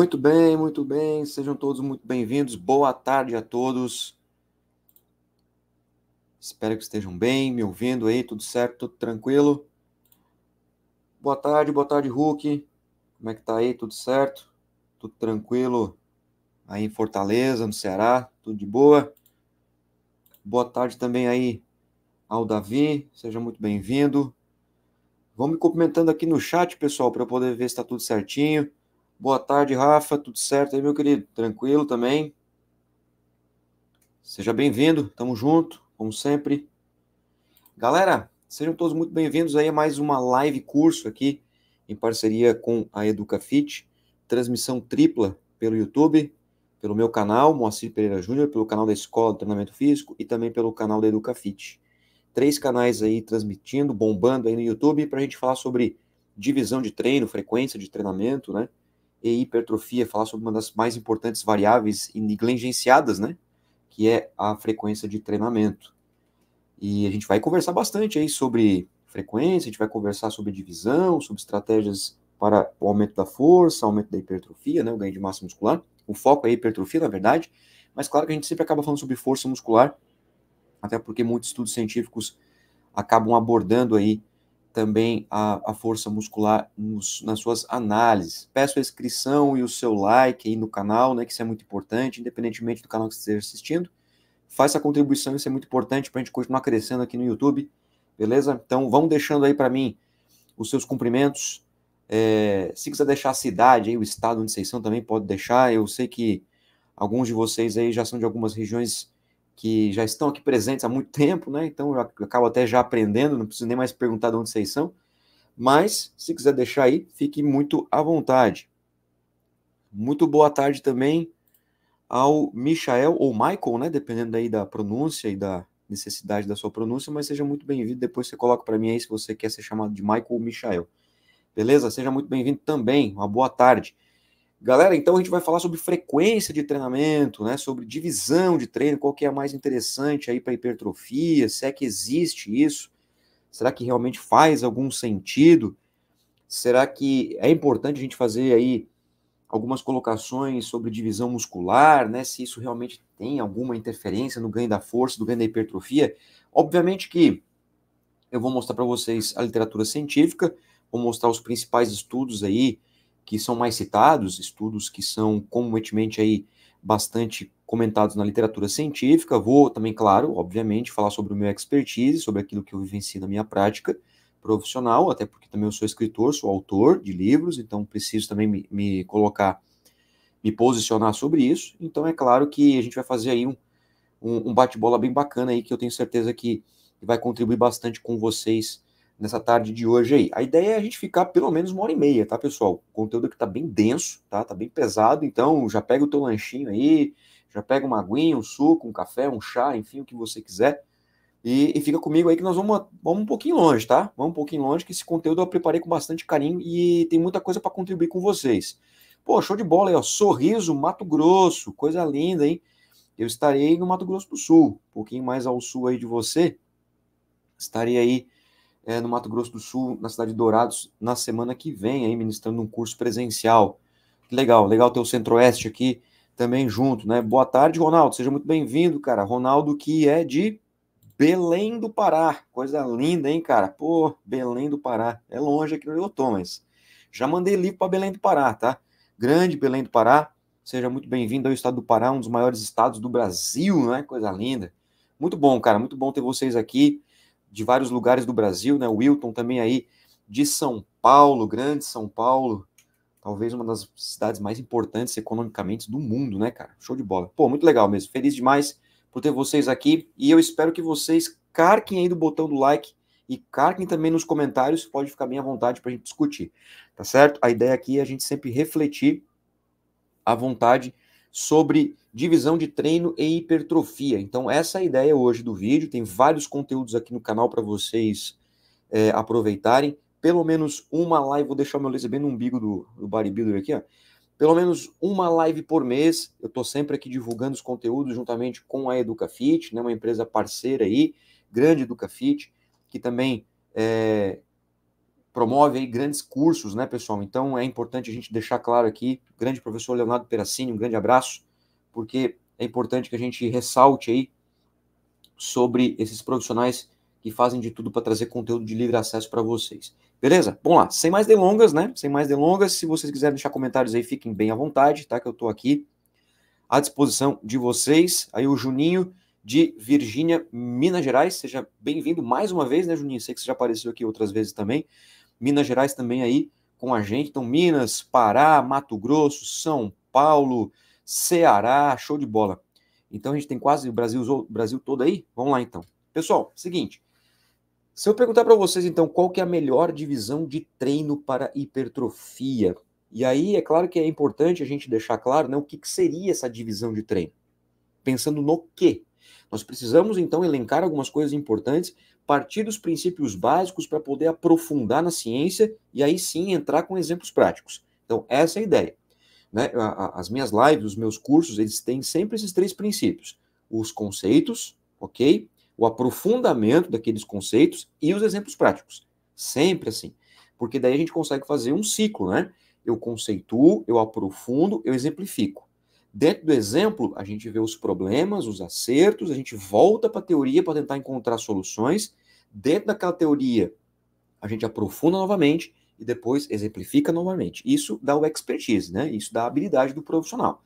Muito bem, muito bem. Sejam todos muito bem-vindos. Boa tarde a todos. Espero que estejam bem, me ouvindo aí, tudo certo, tudo tranquilo. Boa tarde, boa tarde, Hulk. Como é que tá aí? Tudo certo? Tudo tranquilo aí em Fortaleza, no Ceará, tudo de boa. Boa tarde também aí ao Davi, seja muito bem-vindo. Vamos me cumprimentando aqui no chat, pessoal, para eu poder ver se está tudo certinho. Boa tarde, Rafa. Tudo certo aí, meu querido? Tranquilo também? Seja bem-vindo. Tamo junto, como sempre. Galera, sejam todos muito bem-vindos aí a mais uma live curso aqui em parceria com a EducaFit. Transmissão tripla pelo YouTube, pelo meu canal, Moacir Pereira Júnior, pelo canal da Escola de Treinamento Físico e também pelo canal da EducaFit. Três canais aí transmitindo, bombando aí no YouTube para a gente falar sobre divisão de treino, frequência de treinamento, né? e hipertrofia, falar sobre uma das mais importantes variáveis e negligenciadas, né? Que é a frequência de treinamento. E a gente vai conversar bastante aí sobre frequência, a gente vai conversar sobre divisão, sobre estratégias para o aumento da força, aumento da hipertrofia, né? O ganho de massa muscular. O foco é a hipertrofia, na verdade. Mas claro que a gente sempre acaba falando sobre força muscular, até porque muitos estudos científicos acabam abordando aí também a, a força muscular nos, nas suas análises. Peço a inscrição e o seu like aí no canal, né, que isso é muito importante, independentemente do canal que você esteja assistindo. Faça a contribuição, isso é muito importante para a gente continuar crescendo aqui no YouTube, beleza? Então, vão deixando aí para mim os seus cumprimentos. É, se quiser deixar a cidade, aí, o estado onde vocês são também pode deixar. Eu sei que alguns de vocês aí já são de algumas regiões que já estão aqui presentes há muito tempo, né? Então eu acabo até já aprendendo, não preciso nem mais perguntar de onde vocês são. Mas, se quiser deixar aí, fique muito à vontade. Muito boa tarde também ao Michael ou Michael, né? Dependendo aí da pronúncia e da necessidade da sua pronúncia, mas seja muito bem-vindo. Depois você coloca para mim aí se você quer ser chamado de Michael ou Michael. Beleza? Seja muito bem-vindo também. Uma boa tarde. Galera, então a gente vai falar sobre frequência de treinamento, né? Sobre divisão de treino, qual que é a mais interessante aí para hipertrofia, se é que existe isso, será que realmente faz algum sentido? Será que é importante a gente fazer aí algumas colocações sobre divisão muscular, né? Se isso realmente tem alguma interferência no ganho da força, do ganho da hipertrofia? Obviamente que eu vou mostrar para vocês a literatura científica, vou mostrar os principais estudos aí que são mais citados, estudos que são comumente aí bastante comentados na literatura científica. Vou também, claro, obviamente, falar sobre o meu expertise, sobre aquilo que eu vivencio na minha prática profissional, até porque também eu sou escritor, sou autor de livros, então preciso também me, me colocar, me posicionar sobre isso. Então é claro que a gente vai fazer aí um, um, um bate-bola bem bacana aí, que eu tenho certeza que vai contribuir bastante com vocês nessa tarde de hoje aí. A ideia é a gente ficar pelo menos uma hora e meia, tá, pessoal? O conteúdo aqui tá bem denso, tá? Tá bem pesado, então já pega o teu lanchinho aí, já pega uma aguinha, um suco, um café, um chá, enfim, o que você quiser. E, e fica comigo aí que nós vamos, vamos um pouquinho longe, tá? Vamos um pouquinho longe, que esse conteúdo eu preparei com bastante carinho e tem muita coisa para contribuir com vocês. Pô, show de bola aí, ó. Sorriso, Mato Grosso, coisa linda, hein? Eu estarei no Mato Grosso do Sul, um pouquinho mais ao sul aí de você. Estarei aí é, no Mato Grosso do Sul, na cidade de Dourados, na semana que vem, aí, ministrando um curso presencial. Legal, legal ter o Centro-Oeste aqui também junto, né? Boa tarde, Ronaldo, seja muito bem-vindo, cara. Ronaldo, que é de Belém do Pará, coisa linda, hein, cara? Pô, Belém do Pará, é longe aqui no Rio mas já mandei livro para Belém do Pará, tá? Grande Belém do Pará, seja muito bem-vindo ao estado do Pará, um dos maiores estados do Brasil, né? Coisa linda. Muito bom, cara, muito bom ter vocês aqui de vários lugares do Brasil, né? O Wilton também aí de São Paulo, grande São Paulo, talvez uma das cidades mais importantes economicamente do mundo, né, cara? Show de bola. Pô, muito legal mesmo. Feliz demais por ter vocês aqui e eu espero que vocês carquem aí do botão do like e carquem também nos comentários, pode ficar bem à vontade para a gente discutir, tá certo? A ideia aqui é a gente sempre refletir à vontade sobre divisão de treino e hipertrofia. Então, essa é a ideia hoje do vídeo. Tem vários conteúdos aqui no canal para vocês é, aproveitarem. Pelo menos uma live, vou deixar meu laser bem no umbigo do, do bodybuilder aqui, ó. Pelo menos uma live por mês. Eu estou sempre aqui divulgando os conteúdos juntamente com a EducaFit, né, uma empresa parceira aí, grande EducaFit, que também é, promove aí grandes cursos, né, pessoal? Então é importante a gente deixar claro aqui, grande professor Leonardo Peracini, um grande abraço, porque é importante que a gente ressalte aí sobre esses profissionais que fazem de tudo para trazer conteúdo de livre acesso para vocês. Beleza? Bom lá, sem mais delongas, né? Sem mais delongas, se vocês quiserem deixar comentários aí, fiquem bem à vontade, tá? Que eu estou aqui à disposição de vocês. Aí o Juninho de Virgínia, Minas Gerais, seja bem-vindo mais uma vez, né, Juninho? Sei que você já apareceu aqui outras vezes também. Minas Gerais também aí com a gente. Então, Minas, Pará, Mato Grosso, São Paulo, Ceará, show de bola. Então, a gente tem quase o Brasil, Brasil todo aí. Vamos lá, então. Pessoal, seguinte. Se eu perguntar para vocês, então, qual que é a melhor divisão de treino para hipertrofia? E aí, é claro que é importante a gente deixar claro né, o que, que seria essa divisão de treino. Pensando no quê? Nós precisamos, então, elencar algumas coisas importantes partir dos princípios básicos para poder aprofundar na ciência e aí sim entrar com exemplos práticos. Então, essa é a ideia. Né? As minhas lives, os meus cursos, eles têm sempre esses três princípios: os conceitos, ok? O aprofundamento daqueles conceitos e os exemplos práticos. Sempre assim. Porque daí a gente consegue fazer um ciclo, né? Eu conceituo, eu aprofundo, eu exemplifico. Dentro do exemplo, a gente vê os problemas, os acertos, a gente volta para a teoria para tentar encontrar soluções. Dentro daquela teoria, a gente aprofunda novamente e depois exemplifica novamente. Isso dá o expertise, né? Isso dá a habilidade do profissional.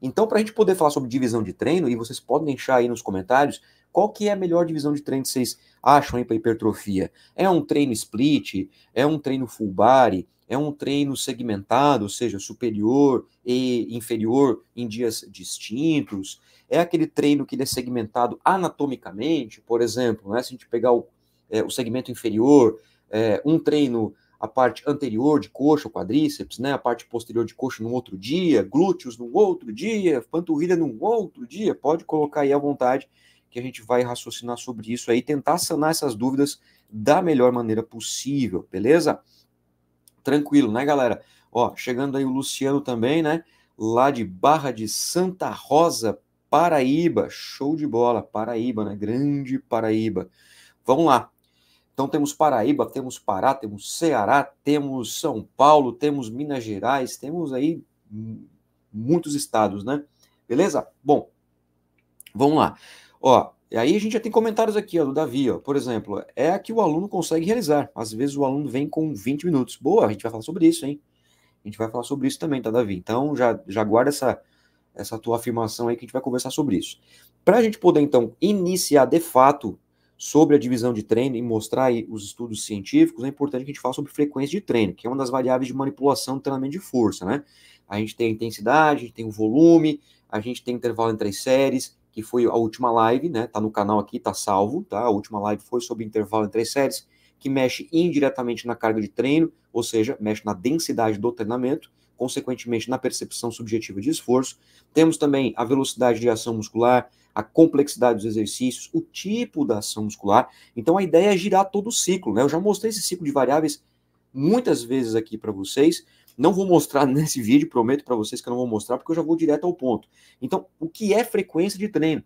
Então, para a gente poder falar sobre divisão de treino, e vocês podem deixar aí nos comentários qual que é a melhor divisão de treino que vocês acham aí para hipertrofia. É um treino split? É um treino full body? é um treino segmentado, ou seja, superior e inferior em dias distintos, é aquele treino que ele é segmentado anatomicamente, por exemplo, né? se a gente pegar o, é, o segmento inferior, é, um treino a parte anterior de coxa, o quadríceps, né, a parte posterior de coxa num outro dia, glúteos num outro dia, panturrilha num outro dia, pode colocar aí à vontade que a gente vai raciocinar sobre isso aí, tentar sanar essas dúvidas da melhor maneira possível, beleza? tranquilo, né, galera? Ó, chegando aí o Luciano também, né? Lá de Barra de Santa Rosa, Paraíba. Show de bola, Paraíba, né? Grande Paraíba. Vamos lá. Então temos Paraíba, temos Pará, temos Ceará, temos São Paulo, temos Minas Gerais, temos aí muitos estados, né? Beleza? Bom, vamos lá. Ó, e aí a gente já tem comentários aqui, ó, do Davi, ó, por exemplo, é a que o aluno consegue realizar. Às vezes o aluno vem com 20 minutos. Boa, a gente vai falar sobre isso, hein? A gente vai falar sobre isso também, tá, Davi? Então já, já guarda essa, essa tua afirmação aí que a gente vai conversar sobre isso. Para a gente poder, então, iniciar de fato sobre a divisão de treino e mostrar aí os estudos científicos, é importante que a gente fale sobre frequência de treino, que é uma das variáveis de manipulação do treinamento de força, né? A gente tem a intensidade, a gente tem o volume, a gente tem intervalo entre as séries, que foi a última live, né? Tá no canal aqui, tá salvo, tá? A última live foi sobre intervalo entre as séries, que mexe indiretamente na carga de treino, ou seja, mexe na densidade do treinamento, consequentemente na percepção subjetiva de esforço. Temos também a velocidade de ação muscular, a complexidade dos exercícios, o tipo da ação muscular. Então a ideia é girar todo o ciclo, né? Eu já mostrei esse ciclo de variáveis muitas vezes aqui para vocês, não vou mostrar nesse vídeo, prometo para vocês que eu não vou mostrar, porque eu já vou direto ao ponto. Então, o que é frequência de treino?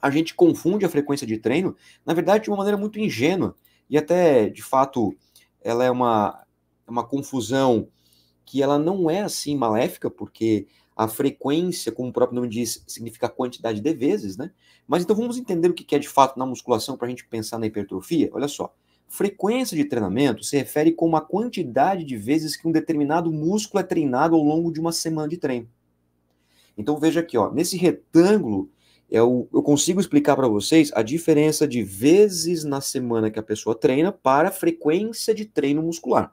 A gente confunde a frequência de treino, na verdade, de uma maneira muito ingênua. E até, de fato, ela é uma, é uma confusão que ela não é assim maléfica, porque a frequência, como o próprio nome diz, significa quantidade de vezes, né? Mas então vamos entender o que é de fato na musculação para a gente pensar na hipertrofia. Olha só, Frequência de treinamento se refere como a quantidade de vezes que um determinado músculo é treinado ao longo de uma semana de treino. Então veja aqui, ó, nesse retângulo eu, eu consigo explicar para vocês a diferença de vezes na semana que a pessoa treina para frequência de treino muscular.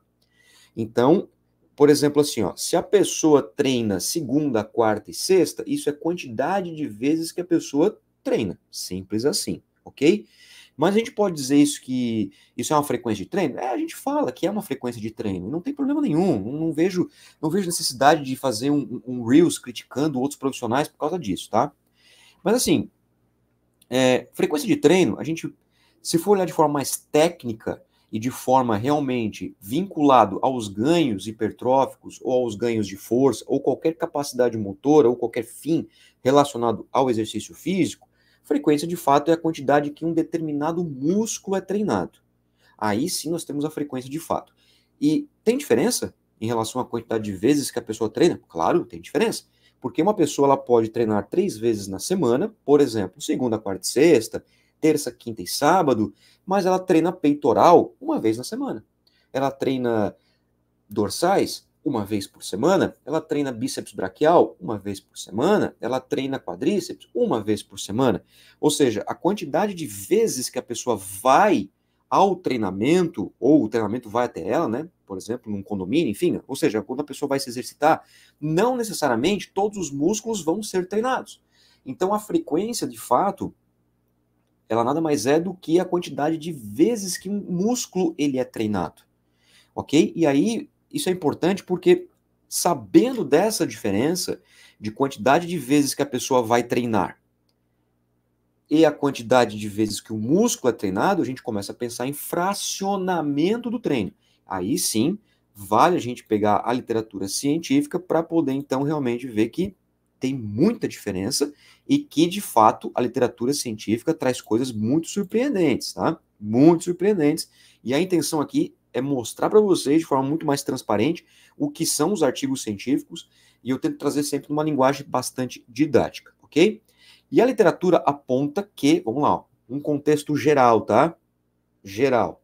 Então, por exemplo, assim, ó, se a pessoa treina segunda, quarta e sexta, isso é quantidade de vezes que a pessoa treina. Simples assim, ok? Mas a gente pode dizer isso que isso é uma frequência de treino? É, a gente fala que é uma frequência de treino, não tem problema nenhum. Não, não vejo, não vejo necessidade de fazer um, um, Reels criticando outros profissionais por causa disso, tá? Mas assim, é, frequência de treino, a gente, se for olhar de forma mais técnica e de forma realmente vinculado aos ganhos hipertróficos ou aos ganhos de força ou qualquer capacidade motora ou qualquer fim relacionado ao exercício físico, Frequência, de fato, é a quantidade que um determinado músculo é treinado. Aí sim nós temos a frequência de fato. E tem diferença em relação à quantidade de vezes que a pessoa treina? Claro, tem diferença. Porque uma pessoa ela pode treinar três vezes na semana, por exemplo, segunda, quarta e sexta, terça, quinta e sábado, mas ela treina peitoral uma vez na semana. Ela treina dorsais uma vez por semana, ela treina bíceps braquial uma vez por semana, ela treina quadríceps uma vez por semana. Ou seja, a quantidade de vezes que a pessoa vai ao treinamento, ou o treinamento vai até ela, né? Por exemplo, num condomínio, enfim. Ou seja, é quando a pessoa vai se exercitar, não necessariamente todos os músculos vão ser treinados. Então, a frequência, de fato, ela nada mais é do que a quantidade de vezes que um músculo ele é treinado. Ok? E aí, isso é importante porque sabendo dessa diferença de quantidade de vezes que a pessoa vai treinar e a quantidade de vezes que o músculo é treinado, a gente começa a pensar em fracionamento do treino. Aí sim, vale a gente pegar a literatura científica para poder então realmente ver que tem muita diferença e que de fato a literatura científica traz coisas muito surpreendentes, tá? Muito surpreendentes. E a intenção aqui é mostrar para vocês de forma muito mais transparente o que são os artigos científicos e eu tento trazer sempre uma linguagem bastante didática, ok? E a literatura aponta que, vamos lá, um contexto geral, tá? Geral.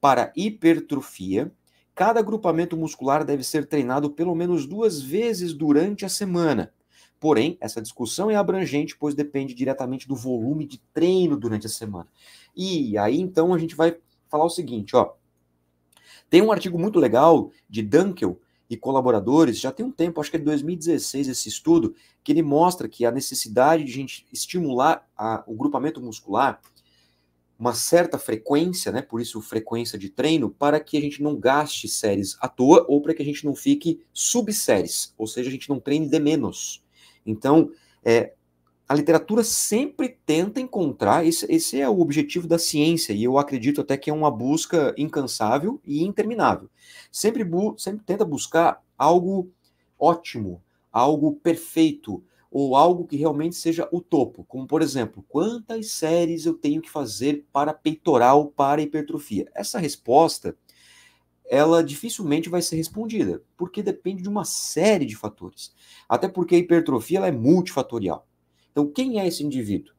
Para hipertrofia, cada agrupamento muscular deve ser treinado pelo menos duas vezes durante a semana. Porém, essa discussão é abrangente, pois depende diretamente do volume de treino durante a semana. E aí então a gente vai falar o seguinte, ó. Tem um artigo muito legal de Dunkel e colaboradores, já tem um tempo, acho que é de 2016 esse estudo, que ele mostra que a necessidade de a gente estimular a, o grupamento muscular, uma certa frequência, né, por isso frequência de treino, para que a gente não gaste séries à toa ou para que a gente não fique subséries, ou seja, a gente não treine de menos. Então, é, a literatura sempre tenta encontrar, esse, esse é o objetivo da ciência, e eu acredito até que é uma busca incansável e interminável. Sempre, bu, sempre tenta buscar algo ótimo, algo perfeito, ou algo que realmente seja o topo. Como, por exemplo, quantas séries eu tenho que fazer para peitoral, para hipertrofia? Essa resposta, ela dificilmente vai ser respondida, porque depende de uma série de fatores. Até porque a hipertrofia ela é multifatorial. Então, quem é esse indivíduo?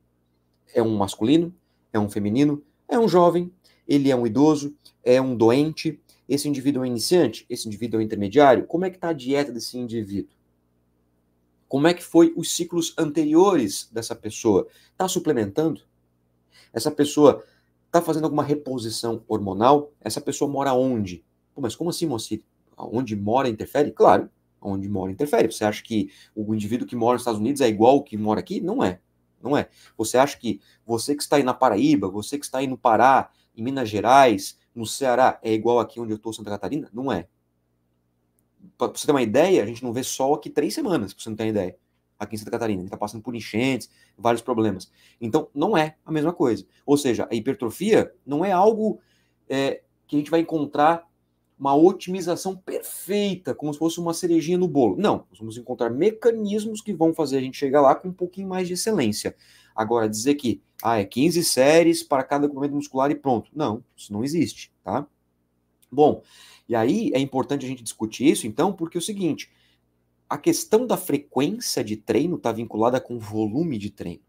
É um masculino? É um feminino? É um jovem? Ele é um idoso? É um doente? Esse indivíduo é um iniciante? Esse indivíduo é um intermediário? Como é que está a dieta desse indivíduo? Como é que foi os ciclos anteriores dessa pessoa? Está suplementando? Essa pessoa está fazendo alguma reposição hormonal? Essa pessoa mora onde? Pô, mas como assim, Moacir? Onde mora interfere? Claro, onde mora interfere. Você acha que o indivíduo que mora nos Estados Unidos é igual o que mora aqui? Não é. Não é. Você acha que você que está aí na Paraíba, você que está aí no Pará, em Minas Gerais, no Ceará, é igual aqui onde eu estou, Santa Catarina? Não é. Para você ter uma ideia, a gente não vê sol aqui três semanas, para você não ter ideia. Aqui em Santa Catarina, a gente está passando por enchentes, vários problemas. Então, não é a mesma coisa. Ou seja, a hipertrofia não é algo é, que a gente vai encontrar uma otimização perfeita, como se fosse uma cerejinha no bolo. Não, nós vamos encontrar mecanismos que vão fazer a gente chegar lá com um pouquinho mais de excelência. Agora, dizer que ah, é 15 séries para cada comprimento muscular e pronto. Não, isso não existe, tá? Bom, e aí é importante a gente discutir isso, então, porque é o seguinte: a questão da frequência de treino está vinculada com o volume de treino,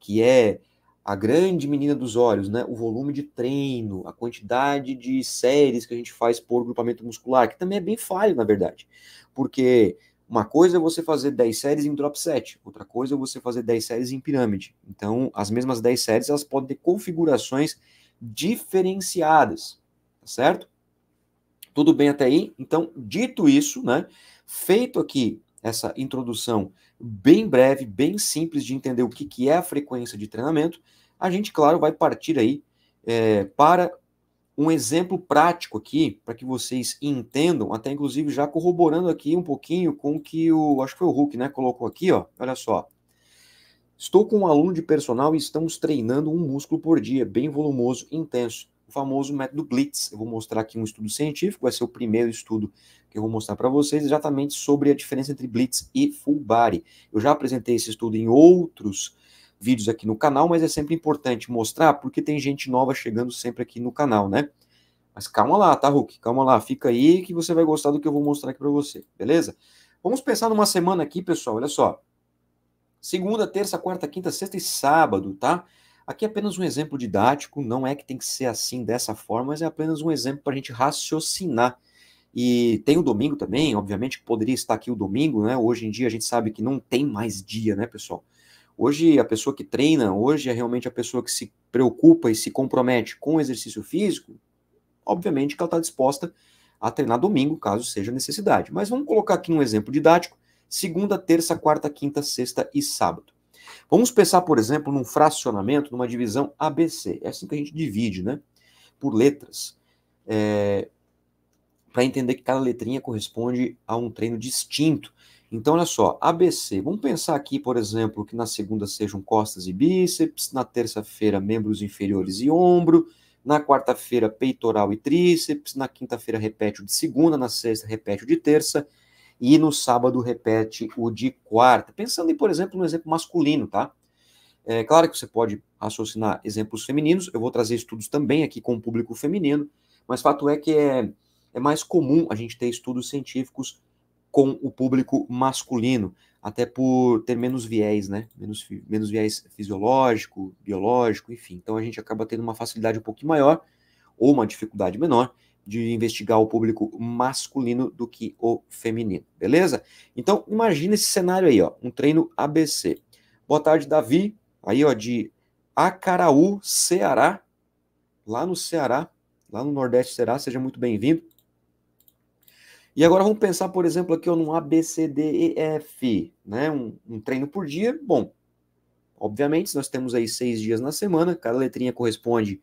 que é a grande menina dos olhos, né? O volume de treino, a quantidade de séries que a gente faz por grupamento muscular, que também é bem falho, na verdade. Porque uma coisa é você fazer 10 séries em drop set, outra coisa é você fazer 10 séries em pirâmide. Então, as mesmas 10 séries, elas podem ter configurações diferenciadas, tá certo? Tudo bem até aí? Então, dito isso, né? Feito aqui essa introdução bem breve, bem simples de entender o que, que é a frequência de treinamento, a gente, claro, vai partir aí é, para um exemplo prático aqui, para que vocês entendam, até inclusive já corroborando aqui um pouquinho com o que o, acho que foi o Hulk, né, colocou aqui, ó, olha só. Estou com um aluno de personal e estamos treinando um músculo por dia, bem volumoso, intenso o famoso método Blitz. Eu vou mostrar aqui um estudo científico, vai ser o primeiro estudo que eu vou mostrar para vocês, exatamente sobre a diferença entre Blitz e Full Body. Eu já apresentei esse estudo em outros vídeos aqui no canal, mas é sempre importante mostrar, porque tem gente nova chegando sempre aqui no canal, né? Mas calma lá, tá, Hulk? Calma lá, fica aí que você vai gostar do que eu vou mostrar aqui para você, beleza? Vamos pensar numa semana aqui, pessoal, olha só. Segunda, terça, quarta, quinta, sexta e sábado, tá? Aqui é apenas um exemplo didático, não é que tem que ser assim, dessa forma, mas é apenas um exemplo para a gente raciocinar. E tem o domingo também, obviamente que poderia estar aqui o domingo, né? Hoje em dia a gente sabe que não tem mais dia, né, pessoal? Hoje a pessoa que treina, hoje é realmente a pessoa que se preocupa e se compromete com o exercício físico, obviamente que ela está disposta a treinar domingo, caso seja necessidade. Mas vamos colocar aqui um exemplo didático: segunda, terça, quarta, quinta, sexta e sábado. Vamos pensar, por exemplo, num fracionamento, numa divisão ABC. É assim que a gente divide, né? Por letras. É... Para entender que cada letrinha corresponde a um treino distinto. Então, olha só, ABC. Vamos pensar aqui, por exemplo, que na segunda sejam costas e bíceps, na terça-feira, membros inferiores e ombro, na quarta-feira, peitoral e tríceps, na quinta-feira, repete o de segunda, na sexta, repete o de terça, e no sábado repete o de quarta. Pensando, em, por exemplo, no exemplo masculino, tá? É claro que você pode raciocinar exemplos femininos, eu vou trazer estudos também aqui com o público feminino, mas fato é que é, é mais comum a gente ter estudos científicos com o público masculino, até por ter menos viés, né? Menos, menos viés fisiológico, biológico, enfim. Então a gente acaba tendo uma facilidade um pouquinho maior ou uma dificuldade menor de investigar o público masculino do que o feminino, beleza? Então, imagina esse cenário aí, ó, um treino ABC. Boa tarde, Davi, aí, ó, de Acaraú, Ceará, lá no Ceará, lá no Nordeste Ceará, seja muito bem-vindo. E agora vamos pensar, por exemplo, aqui ó, num ABCDEF, né? Um, um, treino por dia. Bom, obviamente, nós temos aí seis dias na semana, cada letrinha corresponde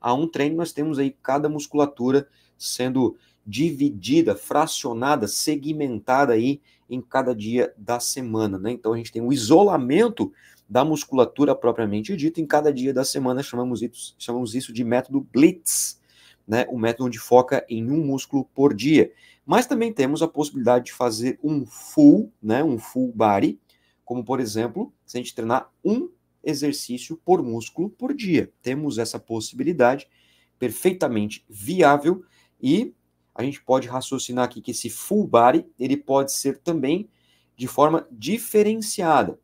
a um treino nós temos aí cada musculatura sendo dividida, fracionada, segmentada aí em cada dia da semana, né? Então a gente tem o isolamento da musculatura propriamente dita em cada dia da semana, chamamos isso, chamamos isso de método Blitz, né? O método onde foca em um músculo por dia. Mas também temos a possibilidade de fazer um full, né? Um full body, como por exemplo, se a gente treinar um exercício por músculo por dia. Temos essa possibilidade perfeitamente viável e a gente pode raciocinar aqui que esse full body ele pode ser também de forma diferenciada.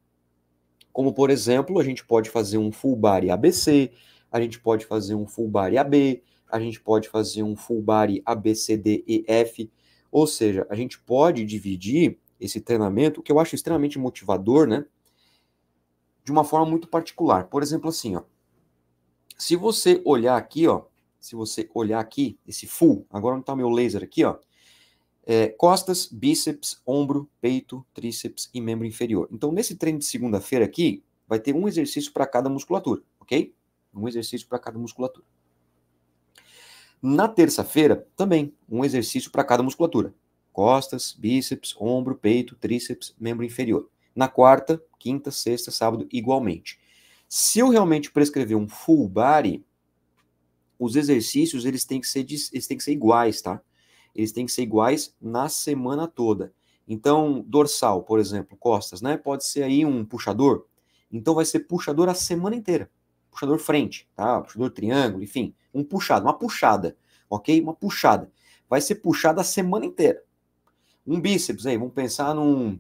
Como por exemplo, a gente pode fazer um full body ABC, a gente pode fazer um full body AB, a gente pode fazer um full body ABCDEF, ou seja, a gente pode dividir esse treinamento, que eu acho extremamente motivador, né? de uma forma muito particular. Por exemplo, assim, ó. Se você olhar aqui, ó, se você olhar aqui, esse full, agora não está meu laser aqui, ó, é, costas, bíceps, ombro, peito, tríceps e membro inferior. Então, nesse treino de segunda-feira aqui, vai ter um exercício para cada musculatura, ok? Um exercício para cada musculatura. Na terça-feira, também, um exercício para cada musculatura. Costas, bíceps, ombro, peito, tríceps, membro inferior na quarta, quinta, sexta, sábado, igualmente. Se eu realmente prescrever um full body, os exercícios eles têm que ser, eles têm que ser iguais, tá? Eles têm que ser iguais na semana toda. Então, dorsal, por exemplo, costas, né? Pode ser aí um puxador. Então, vai ser puxador a semana inteira. Puxador frente, tá? Puxador triângulo, enfim. Um puxado, uma puxada, ok? Uma puxada. Vai ser puxada a semana inteira. Um bíceps aí, vamos pensar num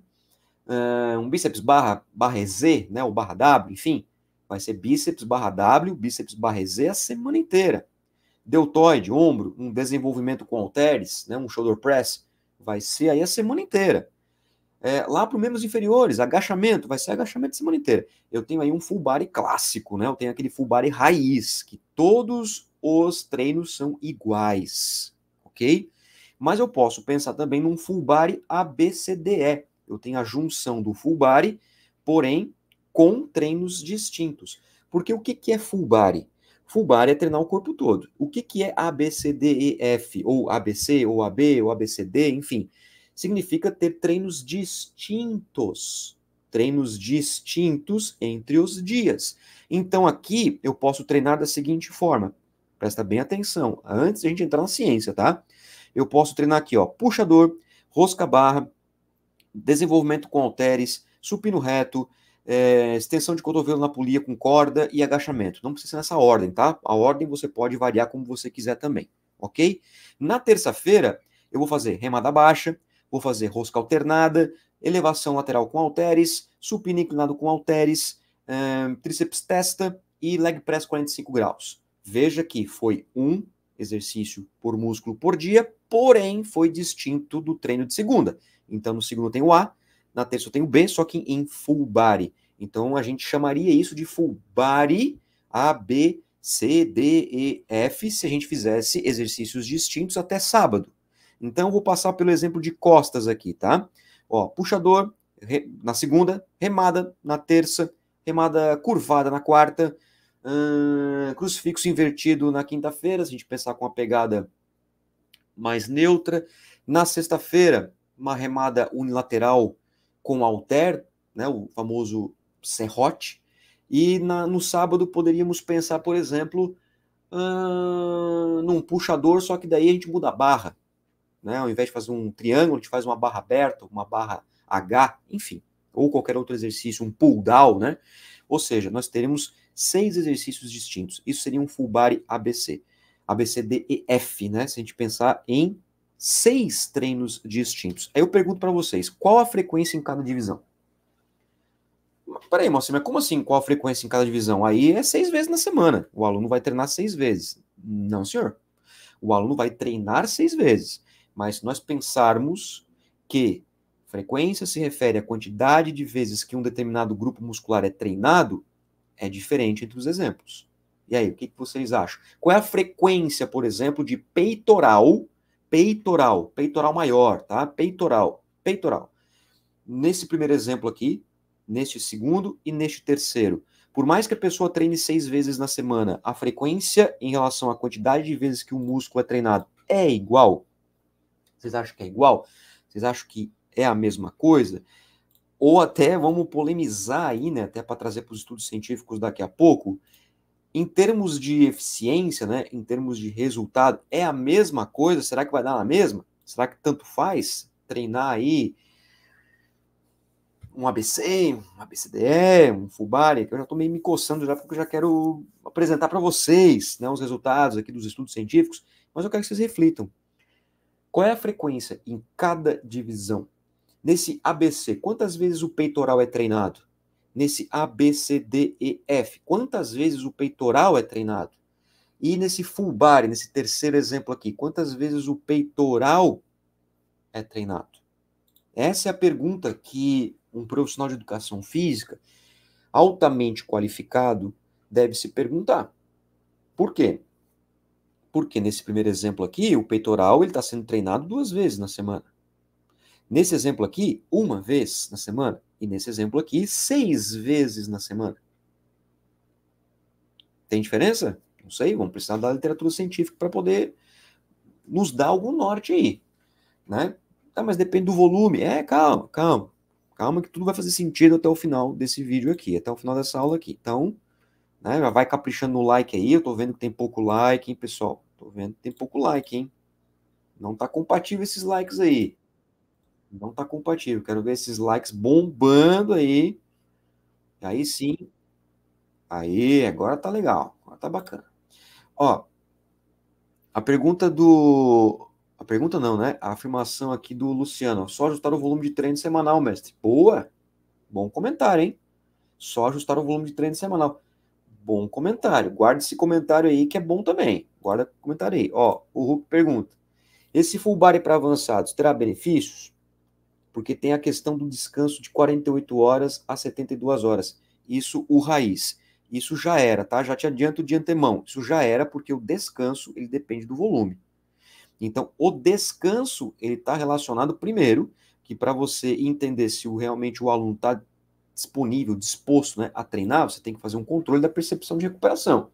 uh, um bíceps barra, barra Z, né, ou barra W, enfim, vai ser bíceps barra W, bíceps barra Z a semana inteira. Deltoide, ombro, um desenvolvimento com halteres, né, um shoulder press, vai ser aí a semana inteira. É, lá para os membros inferiores, agachamento, vai ser agachamento a semana inteira. Eu tenho aí um full body clássico, né? Eu tenho aquele full body raiz, que todos os treinos são iguais, ok? Mas eu posso pensar também num full body ABCDE, eu tenho a junção do full body, porém com treinos distintos. Porque o que, que é full body? Full body é treinar o corpo todo. O que, que é ABCDEF, ou ABC, ou AB, ou ABCD, enfim. Significa ter treinos distintos. Treinos distintos entre os dias. Então aqui eu posso treinar da seguinte forma. Presta bem atenção, antes de a gente entrar na ciência, tá? Eu posso treinar aqui, ó, puxador, rosca barra, desenvolvimento com halteres, supino reto, é, extensão de cotovelo na polia com corda e agachamento. Não precisa ser nessa ordem, tá? A ordem você pode variar como você quiser também, ok? Na terça-feira, eu vou fazer remada baixa, vou fazer rosca alternada, elevação lateral com halteres, supino inclinado com halteres, é, tríceps testa e leg press 45 graus. Veja que foi um exercício por músculo por dia, porém foi distinto do treino de segunda. Então, no segundo tem o A, na terça tem o B, só que em full body. Então, a gente chamaria isso de full body A, B, C, D, E, F, se a gente fizesse exercícios distintos até sábado. Então, vou passar pelo exemplo de costas aqui, tá? Ó, puxador re, na segunda, remada na terça, remada curvada na quarta, hum, crucifixo invertido na quinta-feira, se a gente pensar com uma pegada mais neutra. Na sexta-feira, uma remada unilateral com alter, né, o famoso serrote, e na, no sábado poderíamos pensar, por exemplo, num puxador, só que daí a gente muda a barra. Né? Ao invés de fazer um triângulo, a gente faz uma barra aberta, uma barra H, enfim, ou qualquer outro exercício, um pull down, né? Ou seja, nós teremos seis exercícios distintos. Isso seria um full body ABC. ABCDEF, né? Se a gente pensar em seis treinos distintos. Aí eu pergunto para vocês, qual a frequência em cada divisão? Peraí, Moacir, mas como assim qual a frequência em cada divisão? Aí é seis vezes na semana. O aluno vai treinar seis vezes. Não, senhor. O aluno vai treinar seis vezes. Mas se nós pensarmos que frequência se refere à quantidade de vezes que um determinado grupo muscular é treinado, é diferente entre os exemplos. E aí, o que, que vocês acham? Qual é a frequência, por exemplo, de peitoral peitoral, peitoral maior, tá? Peitoral, peitoral. Nesse primeiro exemplo aqui, neste segundo e neste terceiro. Por mais que a pessoa treine seis vezes na semana, a frequência em relação à quantidade de vezes que o músculo é treinado é igual? Vocês acham que é igual? Vocês acham que é a mesma coisa? Ou até vamos polemizar aí, né? Até para trazer para os estudos científicos daqui a pouco. Em termos de eficiência, né, em termos de resultado, é a mesma coisa? Será que vai dar na mesma? Será que tanto faz treinar aí um ABC, um ABCDE, um Fubari, eu já estou meio me coçando já, porque eu já quero apresentar para vocês né, os resultados aqui dos estudos científicos, mas eu quero que vocês reflitam. Qual é a frequência em cada divisão? Nesse ABC, quantas vezes o peitoral é treinado? nesse A, B, C, D, E, F. Quantas vezes o peitoral é treinado? E nesse full body, nesse terceiro exemplo aqui, quantas vezes o peitoral é treinado? Essa é a pergunta que um profissional de educação física altamente qualificado deve se perguntar. Por quê? Porque nesse primeiro exemplo aqui, o peitoral ele está sendo treinado duas vezes na semana. Nesse exemplo aqui, uma vez na semana. E nesse exemplo aqui, seis vezes na semana. Tem diferença? Não sei, vamos precisar da literatura científica para poder nos dar algum norte aí. Né? Tá, mas depende do volume. É, calma, calma. Calma que tudo vai fazer sentido até o final desse vídeo aqui, até o final dessa aula aqui. Então, né, já vai caprichando no like aí. Eu tô vendo que tem pouco like, hein, pessoal? Tô vendo que tem pouco like, hein? Não tá compatível esses likes aí. Não está compatível. Quero ver esses likes bombando aí. Aí sim. Aí, agora tá legal. Agora tá bacana. Ó, a pergunta do. A pergunta não, né? A afirmação aqui do Luciano. Só ajustar o volume de treino semanal, mestre. Boa! Bom comentário, hein? Só ajustar o volume de treino semanal. Bom comentário. Guarda esse comentário aí que é bom também. Guarda o comentário aí. Ó, o Hulk pergunta. Esse full body para avançados terá benefícios? porque tem a questão do descanso de 48 horas a 72 horas. Isso o raiz. Isso já era, tá? Já te adianto de antemão. Isso já era porque o descanso ele depende do volume. Então, o descanso ele está relacionado primeiro que para você entender se o, realmente o aluno está disponível, disposto né, a treinar, você tem que fazer um controle da percepção de recuperação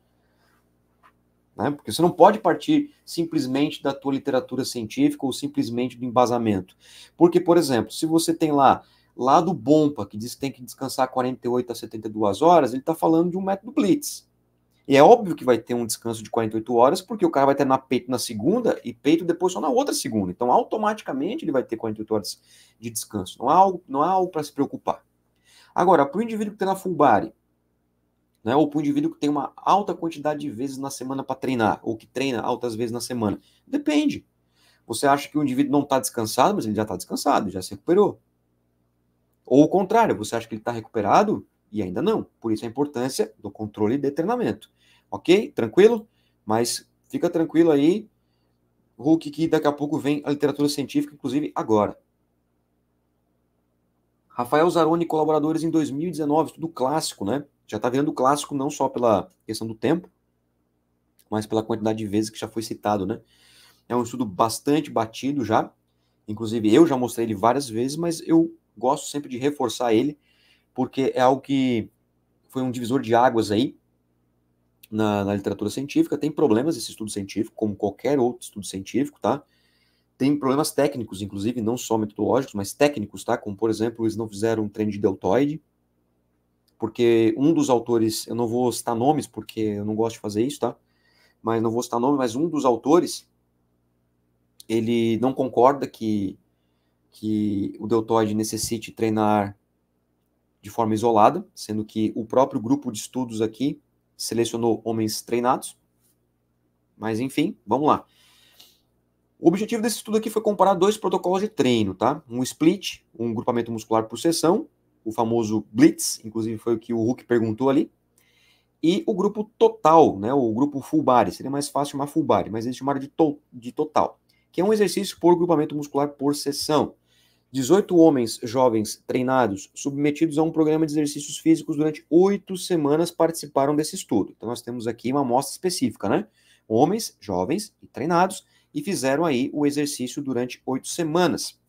né? Porque você não pode partir simplesmente da tua literatura científica ou simplesmente do embasamento. Porque, por exemplo, se você tem lá lá do Bompa, que diz que tem que descansar 48 a 72 horas, ele está falando de um método Blitz. E é óbvio que vai ter um descanso de 48 horas, porque o cara vai ter na peito na segunda e peito depois só na outra segunda. Então, automaticamente, ele vai ter 48 horas de descanso. Não há algo, não há algo para se preocupar. Agora, para o indivíduo que está na full body, né? ou para o indivíduo que tem uma alta quantidade de vezes na semana para treinar, ou que treina altas vezes na semana. Depende. Você acha que o indivíduo não está descansado, mas ele já está descansado, já se recuperou. Ou o contrário, você acha que ele está recuperado e ainda não. Por isso a importância do controle de treinamento. Ok? Tranquilo? Mas fica tranquilo aí, Hulk, que daqui a pouco vem a literatura científica, inclusive agora. Rafael Zaroni, colaboradores em 2019, tudo clássico, né? já está virando clássico não só pela questão do tempo, mas pela quantidade de vezes que já foi citado, né? É um estudo bastante batido já, inclusive eu já mostrei ele várias vezes, mas eu gosto sempre de reforçar ele, porque é algo que foi um divisor de águas aí na, na literatura científica. Tem problemas esse estudo científico, como qualquer outro estudo científico, tá? Tem problemas técnicos, inclusive, não só metodológicos, mas técnicos, tá? Como, por exemplo, eles não fizeram um treino de deltoide, porque um dos autores, eu não vou citar nomes porque eu não gosto de fazer isso, tá? Mas não vou citar nome, mas um dos autores ele não concorda que que o deltoide necessite treinar de forma isolada, sendo que o próprio grupo de estudos aqui selecionou homens treinados. Mas enfim, vamos lá. O objetivo desse estudo aqui foi comparar dois protocolos de treino, tá? Um split, um grupamento muscular por sessão, o famoso blitz, inclusive foi o que o Hulk perguntou ali, e o grupo total, né, o grupo full body, seria mais fácil chamar full body, mas eles chamaram de, to de total, que é um exercício por grupamento muscular por sessão. 18 homens jovens treinados, submetidos a um programa de exercícios físicos durante oito semanas, participaram desse estudo. Então, nós temos aqui uma amostra específica, né? Homens jovens e treinados, e fizeram aí o exercício durante oito semanas.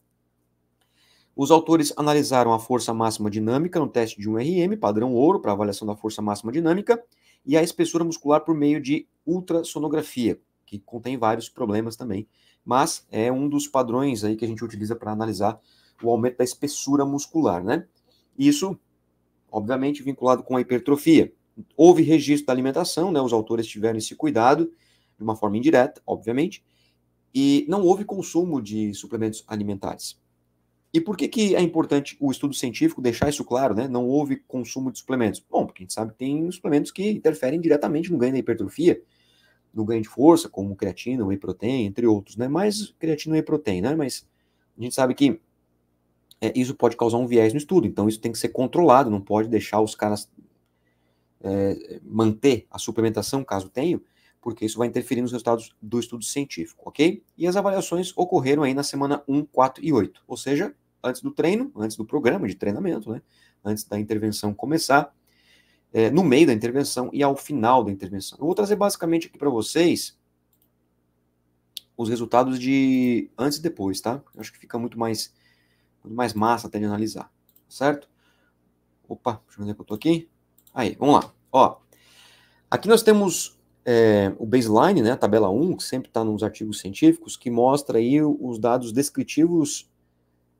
Os autores analisaram a força máxima dinâmica no teste de 1RM, padrão ouro, para avaliação da força máxima dinâmica, e a espessura muscular por meio de ultrassonografia, que contém vários problemas também, mas é um dos padrões aí que a gente utiliza para analisar o aumento da espessura muscular, né? Isso, obviamente, vinculado com a hipertrofia. Houve registro da alimentação, né? Os autores tiveram esse cuidado, de uma forma indireta, obviamente, e não houve consumo de suplementos alimentares. E por que, que é importante o estudo científico deixar isso claro, né? Não houve consumo de suplementos. Bom, porque a gente sabe que tem suplementos que interferem diretamente no ganho da hipertrofia, no ganho de força, como creatina, whey protein, entre outros, né? Mais creatina e whey protein, né? Mas a gente sabe que é, isso pode causar um viés no estudo, então isso tem que ser controlado, não pode deixar os caras é, manter a suplementação, caso tenham, porque isso vai interferir nos resultados do estudo científico, ok? E as avaliações ocorreram aí na semana 1, 4 e 8, ou seja, antes do treino, antes do programa de treinamento, né? Antes da intervenção começar, é, no meio da intervenção e ao final da intervenção. Eu vou trazer basicamente aqui para vocês os resultados de antes e depois, tá? Eu acho que fica muito mais, muito mais massa até de analisar, certo? Opa, deixa eu ver onde é que eu tô aqui. Aí, vamos lá. Ó, aqui nós temos é, o baseline, né, a tabela 1, que sempre está nos artigos científicos, que mostra aí os dados descritivos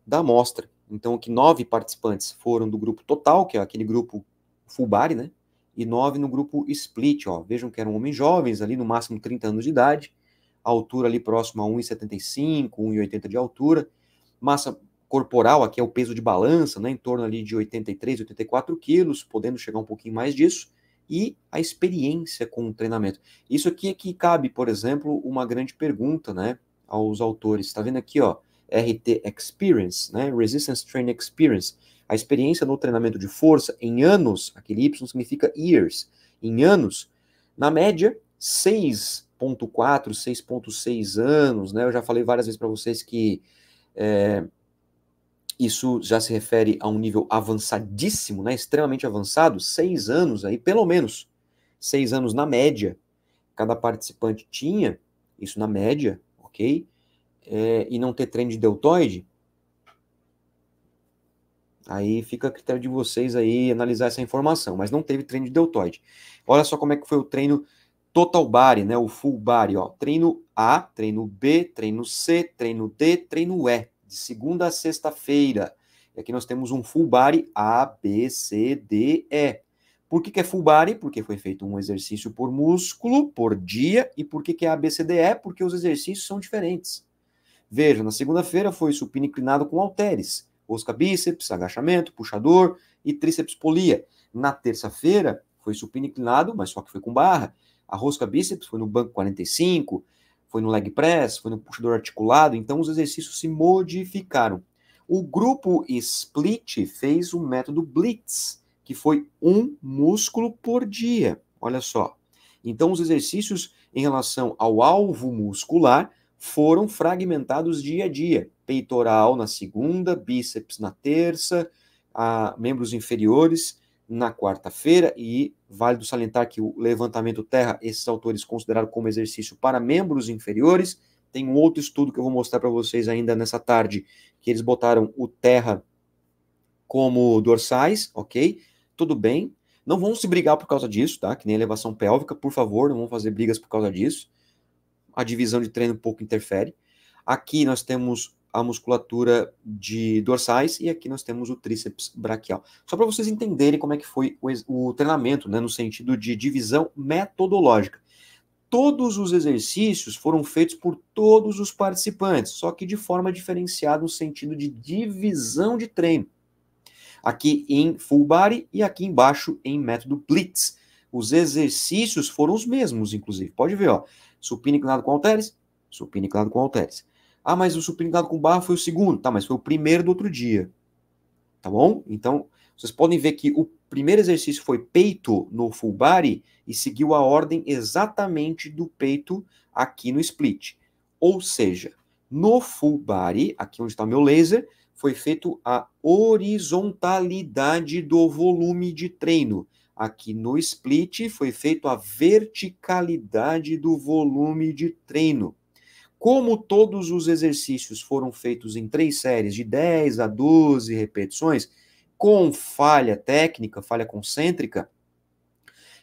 da amostra. Então, que nove participantes foram do grupo total, que é aquele grupo full body, né? E nove no grupo split, ó. Vejam que eram homens jovens, ali no máximo 30 anos de idade, altura ali próxima a 1,75, 1,80 de altura, massa corporal, aqui é o peso de balança, né? Em torno ali de 83, 84 quilos, podendo chegar um pouquinho mais disso, e a experiência com o treinamento. Isso aqui é que cabe, por exemplo, uma grande pergunta, né? Aos autores. Está vendo aqui, ó? RT Experience, né? Resistance Training Experience. A experiência no treinamento de força em anos, aquele Y significa years, em anos, na média, 6.4, 6.6 anos, né? Eu já falei várias vezes para vocês que é, isso já se refere a um nível avançadíssimo, né? Extremamente avançado, seis anos aí, pelo menos, seis anos na média, cada participante tinha, isso na média, ok? é, e não ter treino de deltoide, aí fica a critério de vocês aí analisar essa informação, mas não teve treino de deltoide. Olha só como é que foi o treino total body, né, o full body, ó, treino A, treino B, treino C, treino D, treino E, de segunda a sexta-feira. E aqui nós temos um full body A, B, C, D, E. Por que, que, é full body? Porque foi feito um exercício por músculo por dia. E por que, que é E? Porque os exercícios são diferentes. Veja, na segunda-feira foi supino inclinado com halteres, rosca bíceps, agachamento, puxador e tríceps polia. Na terça-feira foi supino inclinado, mas só que foi com barra. A rosca bíceps foi no banco 45, foi no leg press, foi no puxador articulado, então os exercícios se modificaram. O grupo Split fez o método Blitz, que foi um músculo por dia. Olha só. Então, os exercícios em relação ao alvo muscular foram fragmentados dia a dia. Peitoral na segunda, bíceps na terça, membros inferiores na quarta-feira, e válido salientar que o levantamento terra, esses autores consideraram como exercício para membros inferiores. Tem um outro estudo que eu vou mostrar para vocês ainda nessa tarde, que eles botaram o terra como dorsais, ok? Tudo bem. Não vão se brigar por causa disso, tá? Que nem elevação pélvica, por favor, não vão fazer brigas por causa disso a divisão de treino pouco interfere. Aqui nós temos a musculatura de dorsais e aqui nós temos o tríceps braquial. Só para vocês entenderem como é que foi o, o treinamento, né, no sentido de divisão metodológica. Todos os exercícios foram feitos por todos os participantes, só que de forma diferenciada no sentido de divisão de treino. Aqui em full body e aqui embaixo em método blitz. Os exercícios foram os mesmos, inclusive. Pode ver, ó supino inclinado com halteres, supino inclinado com halteres. Ah, mas o supino inclinado com barra foi o segundo, tá, mas foi o primeiro do outro dia. Tá bom? Então, vocês podem ver que o primeiro exercício foi peito no full body e seguiu a ordem exatamente do peito aqui no split. Ou seja, no full body, aqui onde está meu laser, foi feito a horizontalidade do volume de treino. Aqui no split foi feito a verticalidade do volume de treino. Como todos os exercícios foram feitos em três séries de 10 a 12 repetições, com falha técnica, falha concêntrica,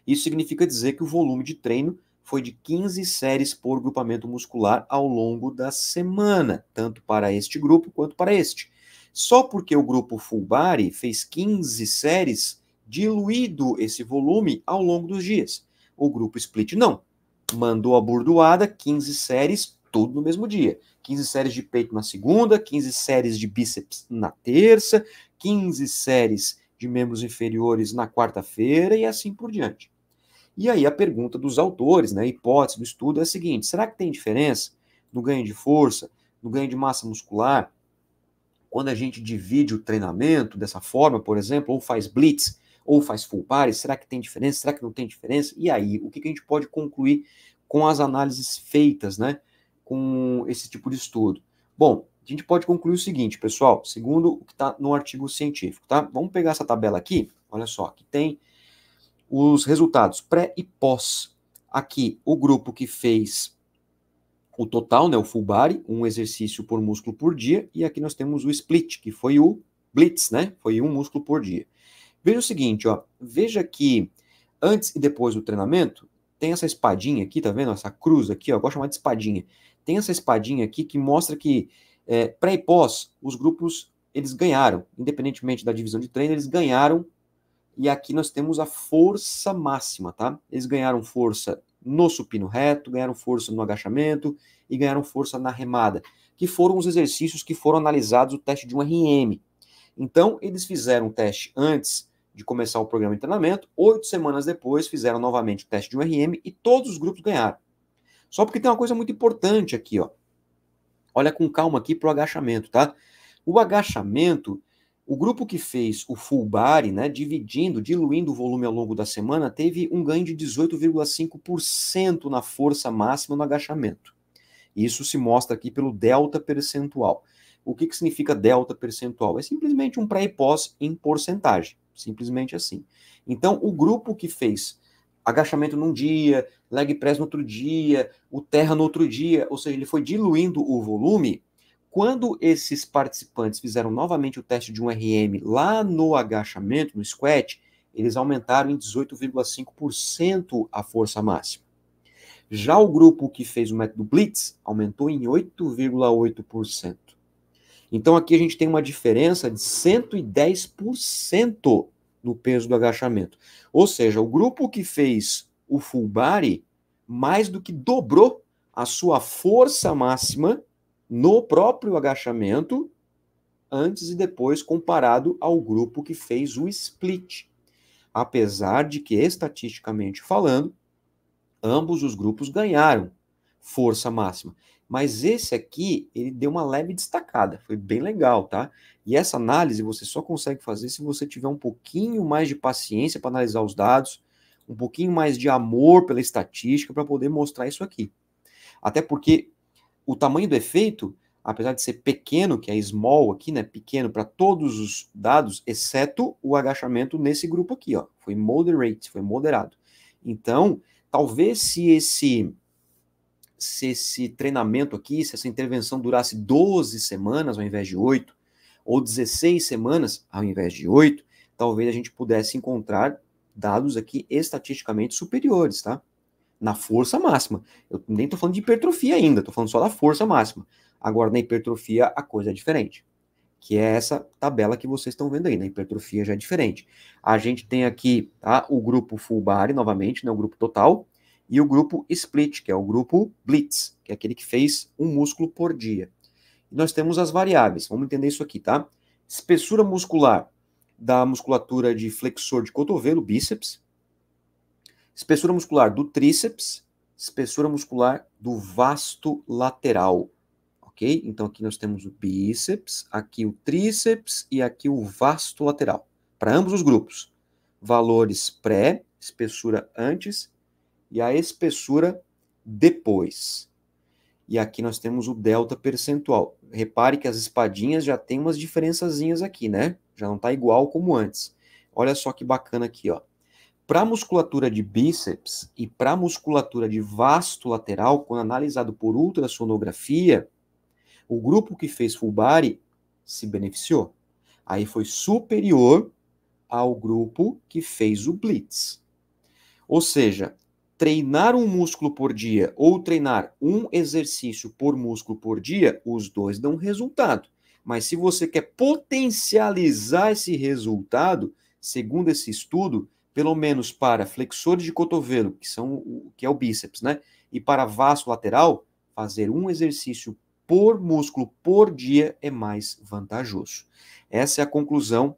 isso significa dizer que o volume de treino foi de 15 séries por grupamento muscular ao longo da semana, tanto para este grupo quanto para este. Só porque o grupo Fulbari fez 15 séries, diluído esse volume ao longo dos dias. O grupo split não. Mandou a burdoada, 15 séries, tudo no mesmo dia. 15 séries de peito na segunda, 15 séries de bíceps na terça, 15 séries de membros inferiores na quarta-feira e assim por diante. E aí a pergunta dos autores, né, a hipótese do estudo é a seguinte: será que tem diferença no ganho de força, no ganho de massa muscular, quando a gente divide o treinamento dessa forma, por exemplo, ou faz blitz, ou faz full party? Será que tem diferença? Será que não tem diferença? E aí, o que, que a gente pode concluir com as análises feitas, né? Com esse tipo de estudo? Bom, a gente pode concluir o seguinte, pessoal, segundo o que está no artigo científico, tá? Vamos pegar essa tabela aqui, olha só, que tem os resultados pré e pós. Aqui, o grupo que fez o total, né, o full body, um exercício por músculo por dia, e aqui nós temos o split, que foi o blitz, né, foi um músculo por dia. Veja o seguinte, ó, veja que antes e depois do treinamento tem essa espadinha aqui, tá vendo? Essa cruz aqui, ó, eu gosto de chamar de espadinha. Tem essa espadinha aqui que mostra que é, pré e pós os grupos eles ganharam, independentemente da divisão de treino, eles ganharam. E aqui nós temos a força máxima, tá? Eles ganharam força no supino reto, ganharam força no agachamento e ganharam força na remada, que foram os exercícios que foram analisados o teste de um RM. Então, eles fizeram o teste antes de começar o programa de treinamento, oito semanas depois fizeram novamente o teste de um RM e todos os grupos ganharam. Só porque tem uma coisa muito importante aqui, ó. Olha com calma aqui para o agachamento, tá? O agachamento, o grupo que fez o full body, né, dividindo, diluindo o volume ao longo da semana, teve um ganho de 18,5% na força máxima no agachamento. Isso se mostra aqui pelo delta percentual. O que, que significa delta percentual? É simplesmente um pré e pós em porcentagem. Simplesmente assim. Então, o grupo que fez agachamento num dia, leg press no outro dia, o terra no outro dia, ou seja, ele foi diluindo o volume. Quando esses participantes fizeram novamente o teste de um RM lá no agachamento, no squat, eles aumentaram em 18,5% a força máxima. Já o grupo que fez o método Blitz aumentou em 8,8%. Então aqui a gente tem uma diferença de 110% no peso do agachamento. Ou seja, o grupo que fez o full body mais do que dobrou a sua força máxima no próprio agachamento antes e depois comparado ao grupo que fez o split. Apesar de que estatisticamente falando, ambos os grupos ganharam força máxima. Mas esse aqui, ele deu uma leve destacada, foi bem legal, tá? E essa análise você só consegue fazer se você tiver um pouquinho mais de paciência para analisar os dados, um pouquinho mais de amor pela estatística para poder mostrar isso aqui. Até porque o tamanho do efeito, apesar de ser pequeno, que é small aqui, né, pequeno para todos os dados, exceto o agachamento nesse grupo aqui, ó, foi moderate, foi moderado. Então, talvez se esse se esse treinamento aqui, se essa intervenção durasse 12 semanas ao invés de 8, ou 16 semanas ao invés de 8, talvez a gente pudesse encontrar dados aqui estatisticamente superiores, tá? Na força máxima. Eu nem estou falando de hipertrofia ainda, estou falando só da força máxima. Agora, na hipertrofia, a coisa é diferente, que é essa tabela que vocês estão vendo aí. Na hipertrofia já é diferente. A gente tem aqui tá, o grupo full body, novamente, né, o grupo total, e o grupo split, que é o grupo blitz, que é aquele que fez um músculo por dia. E nós temos as variáveis, vamos entender isso aqui, tá? Espessura muscular da musculatura de flexor de cotovelo, bíceps, espessura muscular do tríceps, espessura muscular do vasto lateral, ok? Então aqui nós temos o bíceps, aqui o tríceps e aqui o vasto lateral, para ambos os grupos. Valores pré, espessura antes e a espessura depois. E aqui nós temos o delta percentual. Repare que as espadinhas já tem umas diferençazinhas aqui, né? Já não está igual como antes. Olha só que bacana aqui, ó. Para musculatura de bíceps e para musculatura de vasto lateral, quando analisado por ultrassonografia, o grupo que fez full body se beneficiou. Aí foi superior ao grupo que fez o blitz. Ou seja, treinar um músculo por dia ou treinar um exercício por músculo por dia, os dois dão resultado. Mas se você quer potencializar esse resultado, segundo esse estudo, pelo menos para flexores de cotovelo, que são o que é o bíceps, né? E para vasto lateral, fazer um exercício por músculo por dia é mais vantajoso. Essa é a conclusão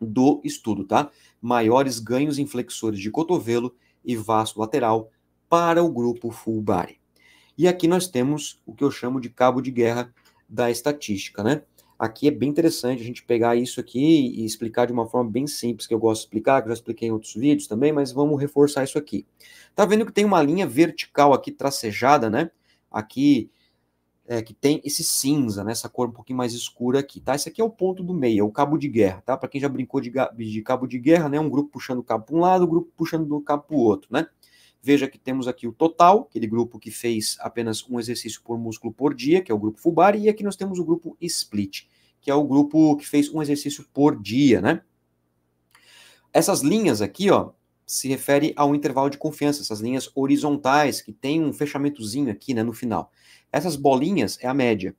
do estudo, tá? Maiores ganhos em flexores de cotovelo e vaso lateral para o grupo full body. E aqui nós temos o que eu chamo de cabo de guerra da estatística, né? Aqui é bem interessante a gente pegar isso aqui e explicar de uma forma bem simples, que eu gosto de explicar, que eu já expliquei em outros vídeos também, mas vamos reforçar isso aqui. Tá vendo que tem uma linha vertical aqui tracejada, né? Aqui é, que tem esse cinza, né, essa cor um pouquinho mais escura aqui, tá? Esse aqui é o ponto do meio, é o cabo de guerra, tá? Para quem já brincou de, de, cabo de guerra, né, um grupo puxando o cabo para um lado, um grupo puxando o cabo para o outro, né? Veja que temos aqui o total, aquele grupo que fez apenas um exercício por músculo por dia, que é o grupo Fubari, e aqui nós temos o grupo Split, que é o grupo que fez um exercício por dia, né? Essas linhas aqui, ó, se refere ao intervalo de confiança, essas linhas horizontais que tem um fechamentozinho aqui né, no final. Essas bolinhas é a média.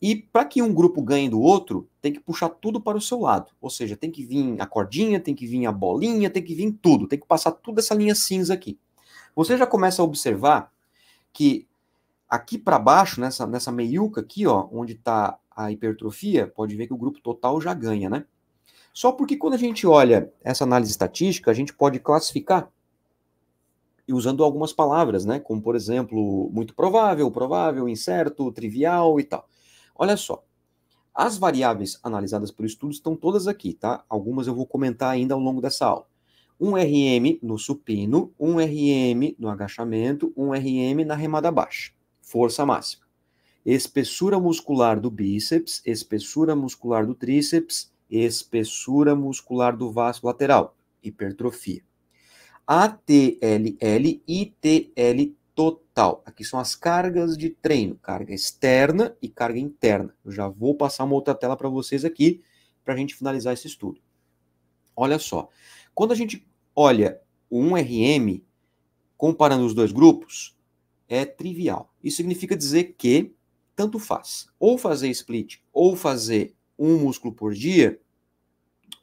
E para que um grupo ganhe do outro, tem que puxar tudo para o seu lado. Ou seja, tem que vir a cordinha, tem que vir a bolinha, tem que vir tudo, tem que passar toda essa linha cinza aqui. Você já começa a observar que aqui para baixo, nessa, nessa meiuca aqui, ó, onde está a hipertrofia, pode ver que o grupo total já ganha, né? Só porque quando a gente olha essa análise estatística, a gente pode classificar e usando algumas palavras, né? Como, por exemplo, muito provável, provável, incerto, trivial e tal. Olha só, as variáveis analisadas pelo estudo estão todas aqui, tá? Algumas eu vou comentar ainda ao longo dessa aula. Um RM no supino, um RM no agachamento, um RM na remada baixa. Força máxima. Espessura muscular do bíceps, espessura muscular do tríceps, espessura muscular do vaso lateral, hipertrofia. ATLL e TL total. Aqui são as cargas de treino, carga externa e carga interna. Eu já vou passar uma outra tela para vocês aqui para a gente finalizar esse estudo. Olha só, quando a gente olha o 1RM comparando os dois grupos, é trivial. Isso significa dizer que tanto faz. Ou fazer split ou fazer um músculo por dia,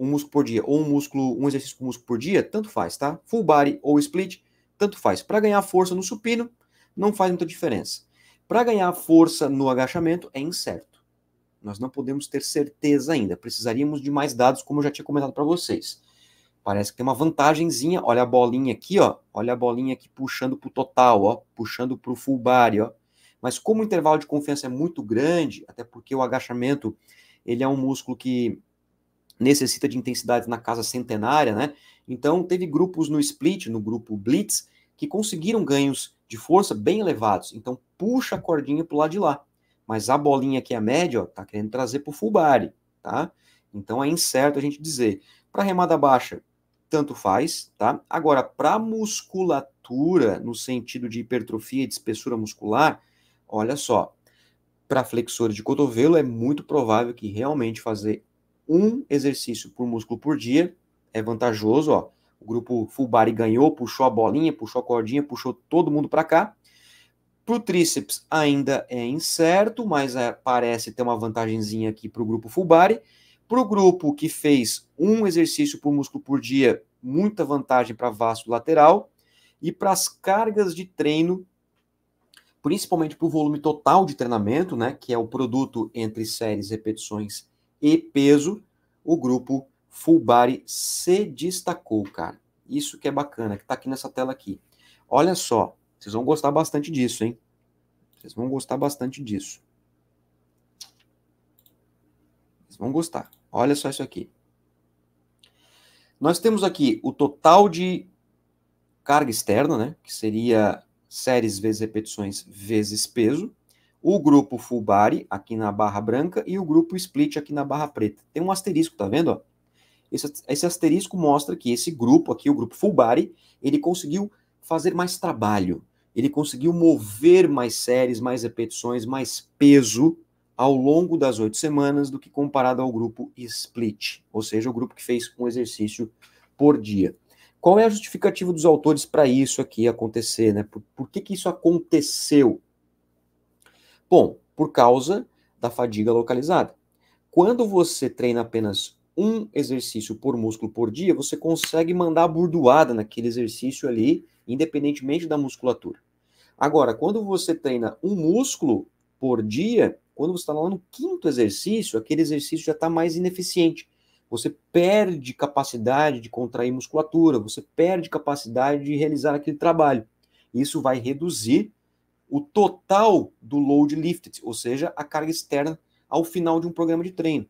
um músculo por dia, ou um músculo, um exercício com músculo por dia, tanto faz, tá? Full body ou split, tanto faz. Para ganhar força no supino, não faz muita diferença. Para ganhar força no agachamento, é incerto. Nós não podemos ter certeza ainda. Precisaríamos de mais dados, como eu já tinha comentado para vocês. Parece que tem uma vantagenzinha. Olha a bolinha aqui, ó. Olha a bolinha aqui puxando para o total, ó. Puxando para o full body, ó. Mas como o intervalo de confiança é muito grande, até porque o agachamento ele é um músculo que necessita de intensidade na casa centenária, né? Então, teve grupos no split, no grupo blitz, que conseguiram ganhos de força bem elevados. Então, puxa a cordinha para o lado de lá. Mas a bolinha que é a média, ó, tá querendo trazer para o full body, tá? Então, é incerto a gente dizer. Para remada baixa, tanto faz, tá? Agora, para musculatura, no sentido de hipertrofia e de espessura muscular, olha só, para flexores de cotovelo é muito provável que realmente fazer um exercício por músculo por dia, é vantajoso, ó. O grupo full body ganhou, puxou a bolinha, puxou a cordinha, puxou todo mundo para cá. Para o tríceps ainda é incerto, mas é, parece ter uma vantagemzinha aqui para o grupo full body. Para o grupo que fez um exercício por músculo por dia, muita vantagem para vasto lateral. E para as cargas de treino, principalmente para o volume total de treinamento, né, que é o produto entre séries, repetições e peso, o grupo Full Body se destacou, cara. Isso que é bacana, que tá aqui nessa tela aqui. Olha só, vocês vão gostar bastante disso, hein? Vocês vão gostar bastante disso. Vocês vão gostar. Olha só isso aqui. Nós temos aqui o total de carga externa, né? Que seria séries vezes repetições vezes peso o grupo Full Body, aqui na barra branca, e o grupo Split, aqui na barra preta. Tem um asterisco, tá vendo? Ó? Esse, esse asterisco mostra que esse grupo aqui, o grupo Full Body, ele conseguiu fazer mais trabalho, ele conseguiu mover mais séries, mais repetições, mais peso ao longo das oito semanas do que comparado ao grupo Split, ou seja, o grupo que fez um exercício por dia. Qual é a justificativa dos autores para isso aqui acontecer, né? Por, por que, que isso aconteceu? Bom, por causa da fadiga localizada. Quando você treina apenas um exercício por músculo por dia, você consegue mandar a burdoada naquele exercício ali, independentemente da musculatura. Agora, quando você treina um músculo por dia, quando você está lá no quinto exercício, aquele exercício já está mais ineficiente. Você perde capacidade de contrair musculatura, você perde capacidade de realizar aquele trabalho. Isso vai reduzir o total do load lifted, ou seja, a carga externa ao final de um programa de treino.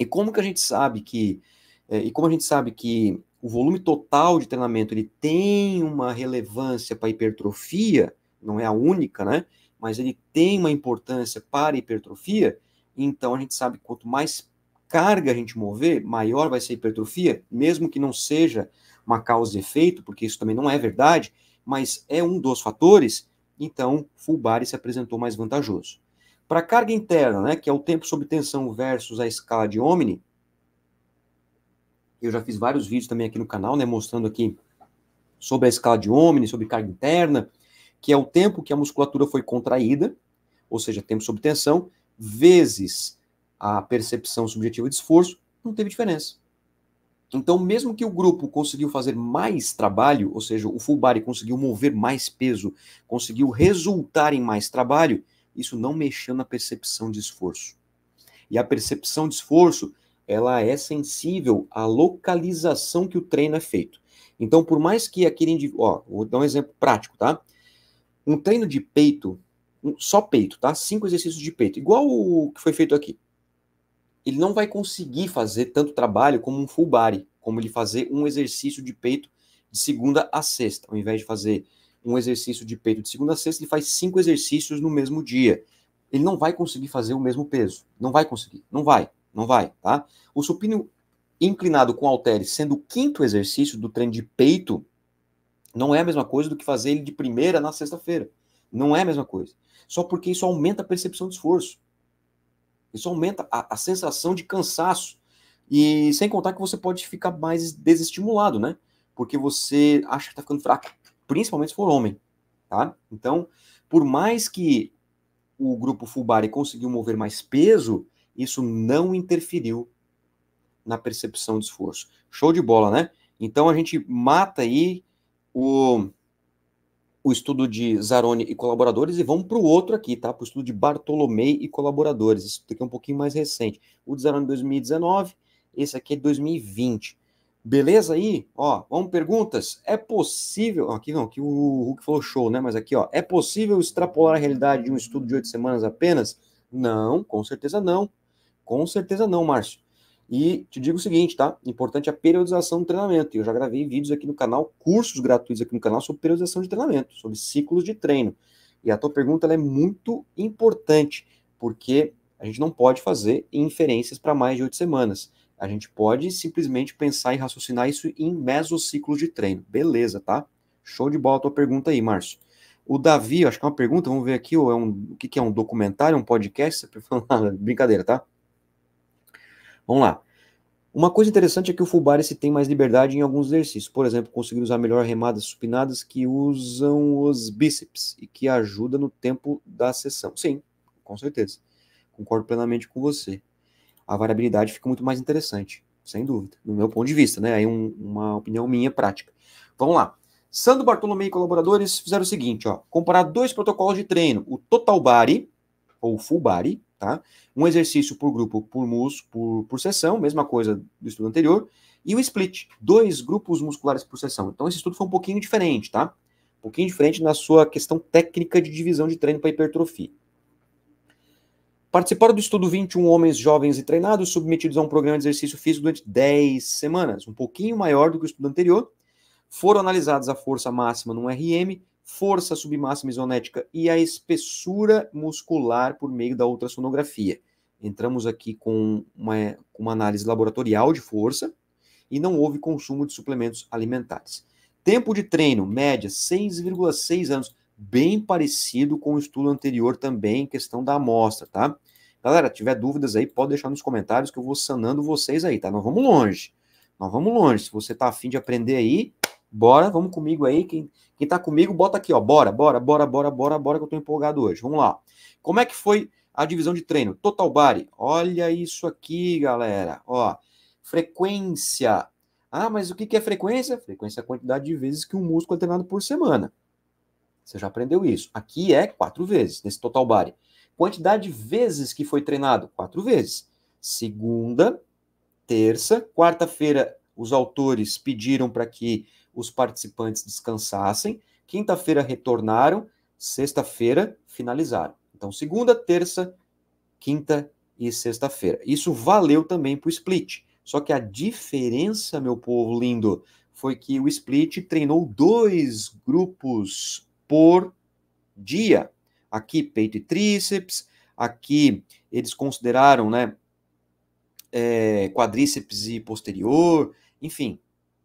E como que a gente sabe que é, e como a gente sabe que o volume total de treinamento ele tem uma relevância para hipertrofia, não é a única, né? Mas ele tem uma importância para a hipertrofia. Então a gente sabe que quanto mais carga a gente mover, maior vai ser a hipertrofia, mesmo que não seja uma causa e efeito, porque isso também não é verdade, mas é um dos fatores então Fulbari se apresentou mais vantajoso. Para a carga interna, né, que é o tempo sob tensão versus a escala de Omni, eu já fiz vários vídeos também aqui no canal, né, mostrando aqui sobre a escala de Omni, sobre carga interna, que é o tempo que a musculatura foi contraída, ou seja, tempo sob tensão, vezes a percepção subjetiva de esforço, não teve diferença. Então, mesmo que o grupo conseguiu fazer mais trabalho, ou seja, o full body conseguiu mover mais peso, conseguiu resultar em mais trabalho, isso não mexeu na percepção de esforço. E a percepção de esforço, ela é sensível à localização que o treino é feito. Então, por mais que aquele indivíduo, ó, vou dar um exemplo prático, tá? Um treino de peito, um, só peito, tá? Cinco exercícios de peito, igual o que foi feito aqui ele não vai conseguir fazer tanto trabalho como um full body, como ele fazer um exercício de peito de segunda a sexta. Ao invés de fazer um exercício de peito de segunda a sexta, ele faz cinco exercícios no mesmo dia. Ele não vai conseguir fazer o mesmo peso. Não vai conseguir. Não vai. Não vai, tá? O supino inclinado com halteres sendo o quinto exercício do treino de peito, não é a mesma coisa do que fazer ele de primeira na sexta-feira. Não é a mesma coisa. Só porque isso aumenta a percepção de esforço. Isso aumenta a, a sensação de cansaço. E sem contar que você pode ficar mais desestimulado, né? Porque você acha que está ficando fraco, principalmente se for homem, tá? Então, por mais que o grupo Fubari conseguiu mover mais peso, isso não interferiu na percepção de esforço. Show de bola, né? Então a gente mata aí o o estudo de Zaroni e colaboradores e vamos para o outro aqui, tá? Para o estudo de Bartolomei e colaboradores. Isso daqui é um pouquinho mais recente. O de Zaroni 2019, esse aqui é 2020. Beleza aí? Ó, vamos perguntas. É possível. Aqui não, aqui o Hulk falou show, né? Mas aqui, ó. É possível extrapolar a realidade de um estudo de oito semanas apenas? Não, com certeza não. Com certeza não, Márcio. E te digo o seguinte, tá? Importante a periodização do treinamento. Eu já gravei vídeos aqui no canal, cursos gratuitos aqui no canal sobre periodização de treinamento, sobre ciclos de treino. E a tua pergunta é muito importante, porque a gente não pode fazer inferências para mais de oito semanas. A gente pode simplesmente pensar e raciocinar isso em mesociclos de treino. Beleza, tá? Show de bola a tua pergunta aí, Márcio. O Davi, acho que é uma pergunta, vamos ver aqui, ou é um, o que, que é um documentário, um podcast? Brincadeira, tá? Vamos lá. Uma coisa interessante é que o Fulbari se tem mais liberdade em alguns exercícios. Por exemplo, conseguir usar melhor remadas supinadas que usam os bíceps e que ajuda no tempo da sessão. Sim, com certeza. Concordo plenamente com você. A variabilidade fica muito mais interessante, sem dúvida, no meu ponto de vista, né? Aí um, uma opinião minha prática. Vamos lá. Sandro Bartolomeu e colaboradores fizeram o seguinte, ó, comparar dois protocolos de treino, o total body ou full body Tá? Um exercício por grupo, por músculo, por, por sessão, mesma coisa do estudo anterior, e o split, dois grupos musculares por sessão. Então esse estudo foi um pouquinho diferente, tá? Um pouquinho diferente na sua questão técnica de divisão de treino para hipertrofia. Participaram do estudo 21 homens jovens e treinados submetidos a um programa de exercício físico durante 10 semanas, um pouquinho maior do que o estudo anterior. Foram analisadas a força máxima no RM, força submáxima isonética e a espessura muscular por meio da ultrassonografia. Entramos aqui com uma, uma análise laboratorial de força e não houve consumo de suplementos alimentares. Tempo de treino, média, 6,6 anos, bem parecido com o estudo anterior também, questão da amostra, tá? Galera, tiver dúvidas aí, pode deixar nos comentários que eu vou sanando vocês aí, tá? Nós vamos longe. Nós vamos longe. Se você tá afim de aprender aí, Bora, vamos comigo aí. Quem, quem tá comigo, bota aqui, ó. Bora, bora, bora, bora, bora, bora, que eu tô empolgado hoje. Vamos lá. Como é que foi a divisão de treino? Total body. Olha isso aqui, galera. Ó, frequência. Ah, mas o que, é frequência? Frequência é a quantidade de vezes que um músculo é treinado por semana. Você já aprendeu isso. Aqui é quatro vezes, nesse total body. Quantidade de vezes que foi treinado? Quatro vezes. Segunda, terça, quarta-feira, os autores pediram para que os participantes descansassem. Quinta-feira retornaram, sexta-feira finalizaram. Então, segunda, terça, quinta e sexta-feira. Isso valeu também para o split. Só que a diferença, meu povo lindo, foi que o split treinou dois grupos por dia. Aqui, peito e tríceps. Aqui, eles consideraram, né? É, quadríceps e posterior. Enfim,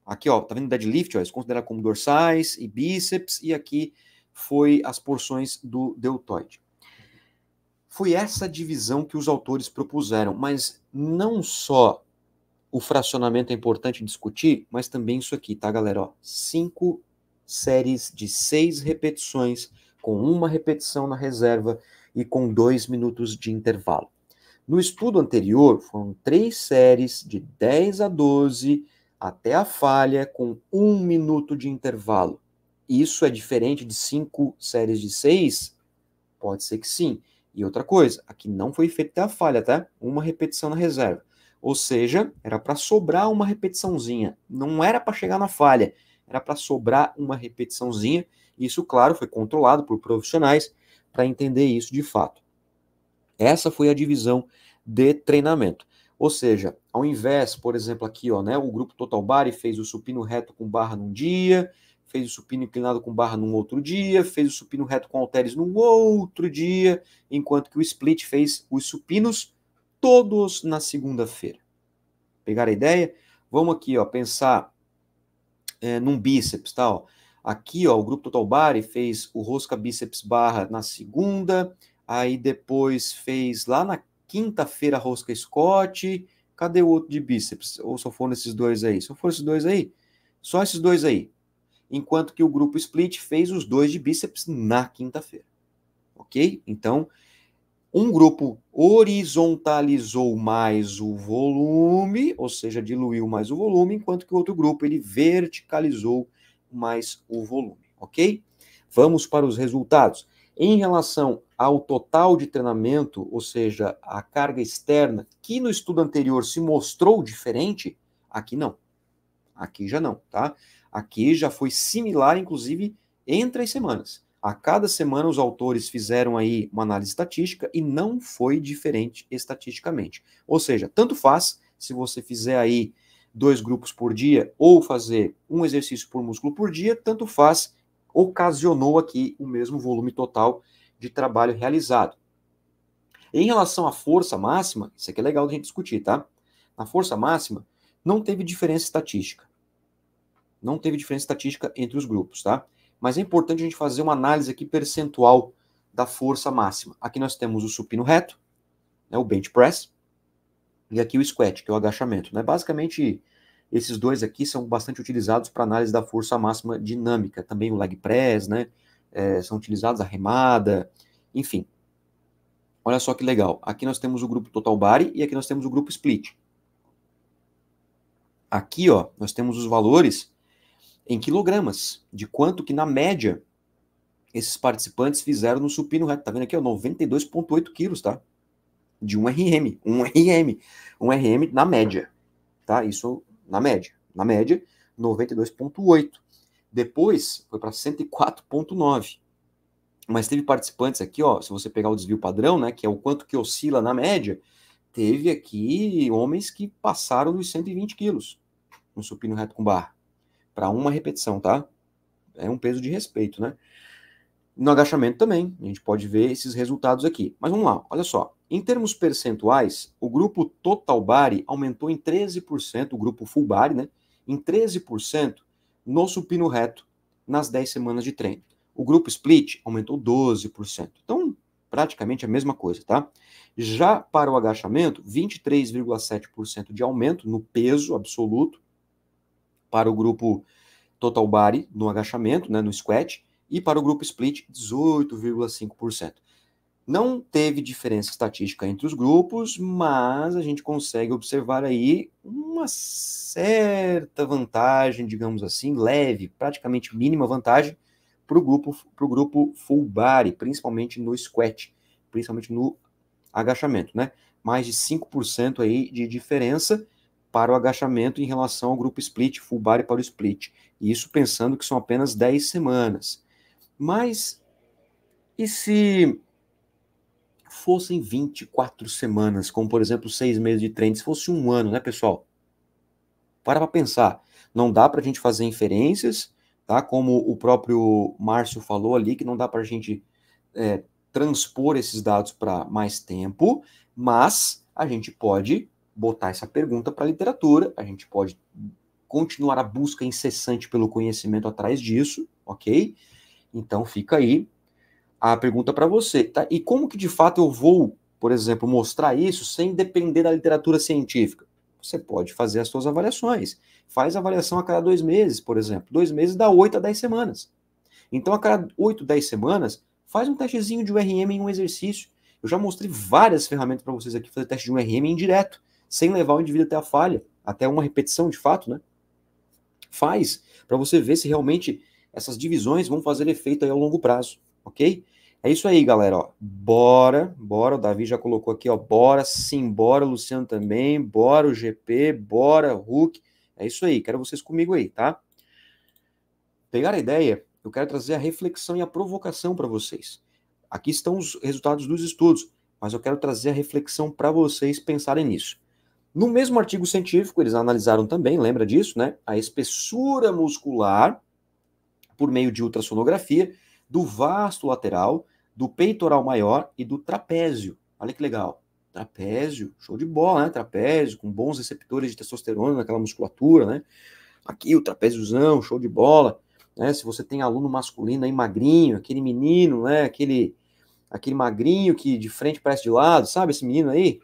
Aqui, ó, tá vendo deadlift, ó, eles consideram como dorsais e bíceps, e aqui foi as porções do deltoide. Foi essa divisão que os autores propuseram, mas não só o fracionamento é importante discutir, mas também isso aqui, tá, galera? Ó, cinco séries de seis repetições, com uma repetição na reserva e com dois minutos de intervalo. No estudo anterior, foram três séries de 10 a 12 até a falha com um minuto de intervalo. Isso é diferente de cinco séries de seis? Pode ser que sim. E outra coisa, aqui não foi feita até a falha, tá? Uma repetição na reserva. Ou seja, era para sobrar uma repetiçãozinha. Não era para chegar na falha, era para sobrar uma repetiçãozinha. Isso, claro, foi controlado por profissionais para entender isso de fato. Essa foi a divisão de treinamento. Ou seja, ao invés, por exemplo, aqui, ó, né, o grupo Total Bari fez o supino reto com barra num dia, fez o supino inclinado com barra num outro dia, fez o supino reto com halteres num outro dia, enquanto que o split fez os supinos todos na segunda-feira. Pegaram a ideia? Vamos aqui, ó, pensar é, num bíceps, tá? Ó. Aqui, ó, o grupo Total Body fez o rosca bíceps barra na segunda, aí depois fez lá na Quinta-feira, rosca Scott. Cadê o outro de bíceps? Ou só foram esses dois aí? Só foram esses dois aí? Só esses dois aí. Enquanto que o grupo split fez os dois de bíceps na quinta-feira. Ok? Então, um grupo horizontalizou mais o volume, ou seja, diluiu mais o volume, enquanto que o outro grupo ele verticalizou mais o volume, ok? Vamos para os resultados. Em relação ao total de treinamento, ou seja, a carga externa, que no estudo anterior se mostrou diferente, aqui não. Aqui já não, tá? Aqui já foi similar, inclusive, entre as semanas. A cada semana, os autores fizeram aí uma análise estatística e não foi diferente estatisticamente. Ou seja, tanto faz se você fizer aí dois grupos por dia ou fazer um exercício por músculo por dia, tanto faz, ocasionou aqui o mesmo volume total de trabalho realizado. Em relação à força máxima, isso aqui é legal de a gente discutir, tá? Na força máxima, não teve diferença estatística. Não teve diferença estatística entre os grupos, tá? Mas é importante a gente fazer uma análise aqui percentual da força máxima. Aqui nós temos o supino reto, né, o bench press, e aqui o squat, que é o agachamento. Né? Basicamente, esses dois aqui são bastante utilizados para análise da força máxima dinâmica. Também o leg press, né? é, são utilizados, a remada, enfim. Olha só que legal. Aqui nós temos o grupo Total Body e aqui nós temos o grupo Split. Aqui, ó, nós temos os valores em quilogramas, de quanto que na média esses participantes fizeram no supino reto. Tá vendo aqui, ó, 92.8 quilos, tá? De um RM, um RM, um RM na média, tá? Isso na média, na média, 92.8. Depois foi para 104,9. Mas teve participantes aqui, ó, se você pegar o desvio padrão, né, que é o quanto que oscila na média, teve aqui homens que passaram dos 120 quilos no supino reto com barra. Para uma repetição, tá? É um peso de respeito, né? No agachamento também, a gente pode ver esses resultados aqui. Mas vamos lá, olha só. Em termos percentuais, o grupo total body aumentou em 13%, o grupo full body, né? Em 13% no supino reto nas 10 semanas de treino. O grupo split aumentou 12%. Então, praticamente a mesma coisa, tá? Já para o agachamento, 23,7% de aumento no peso absoluto para o grupo total body no agachamento, né, no squat, e para o grupo split 18,5%. Não teve diferença estatística entre os grupos, mas a gente consegue observar aí uma certa vantagem, digamos assim, leve, praticamente mínima vantagem para o grupo, pro grupo full body, principalmente no squat, principalmente no agachamento, né? Mais de 5% aí de diferença para o agachamento em relação ao grupo split, full body para o split. E isso pensando que são apenas 10 semanas. Mas e se fossem 24 semanas, como por exemplo seis meses de treino, se fosse um ano, né, pessoal? Para para pensar. Não dá para a gente fazer inferências, tá? Como o próprio Márcio falou ali, que não dá para a gente é, transpor esses dados para mais tempo, mas a gente pode botar essa pergunta para a literatura, a gente pode continuar a busca incessante pelo conhecimento atrás disso, ok? Então fica aí a pergunta para você, tá? E como que de fato eu vou, por exemplo, mostrar isso sem depender da literatura científica? Você pode fazer as suas avaliações. Faz avaliação a cada dois meses, por exemplo. Dois meses dá 8 a 10 semanas. Então, a cada 8, 10 semanas, faz um testezinho de URM em um exercício. Eu já mostrei várias ferramentas para vocês aqui fazer teste de URM em direto, sem levar o indivíduo até a falha, até uma repetição de fato, né? Faz, para você ver se realmente essas divisões vão fazer efeito aí ao longo prazo, ok? É isso aí, galera. Ó. Bora, bora. O Davi já colocou aqui, ó. Bora sim, bora, o Luciano também, bora o GP, bora, Hulk. É isso aí, quero vocês comigo aí, tá? Pegar a ideia, eu quero trazer a reflexão e a provocação para vocês. Aqui estão os resultados dos estudos, mas eu quero trazer a reflexão para vocês pensarem nisso. No mesmo artigo científico, eles analisaram também, lembra disso, né? A espessura muscular por meio de ultrassonografia do vasto lateral, do peitoral maior e do trapézio. Olha que legal. Trapézio, show de bola, né? Trapézio, com bons receptores de testosterona naquela musculatura, né? Aqui o trapéziozão, show de bola. Né? Se você tem aluno masculino aí magrinho, aquele menino, né? Aquele, aquele magrinho que de frente parece de lado, sabe? Esse menino aí,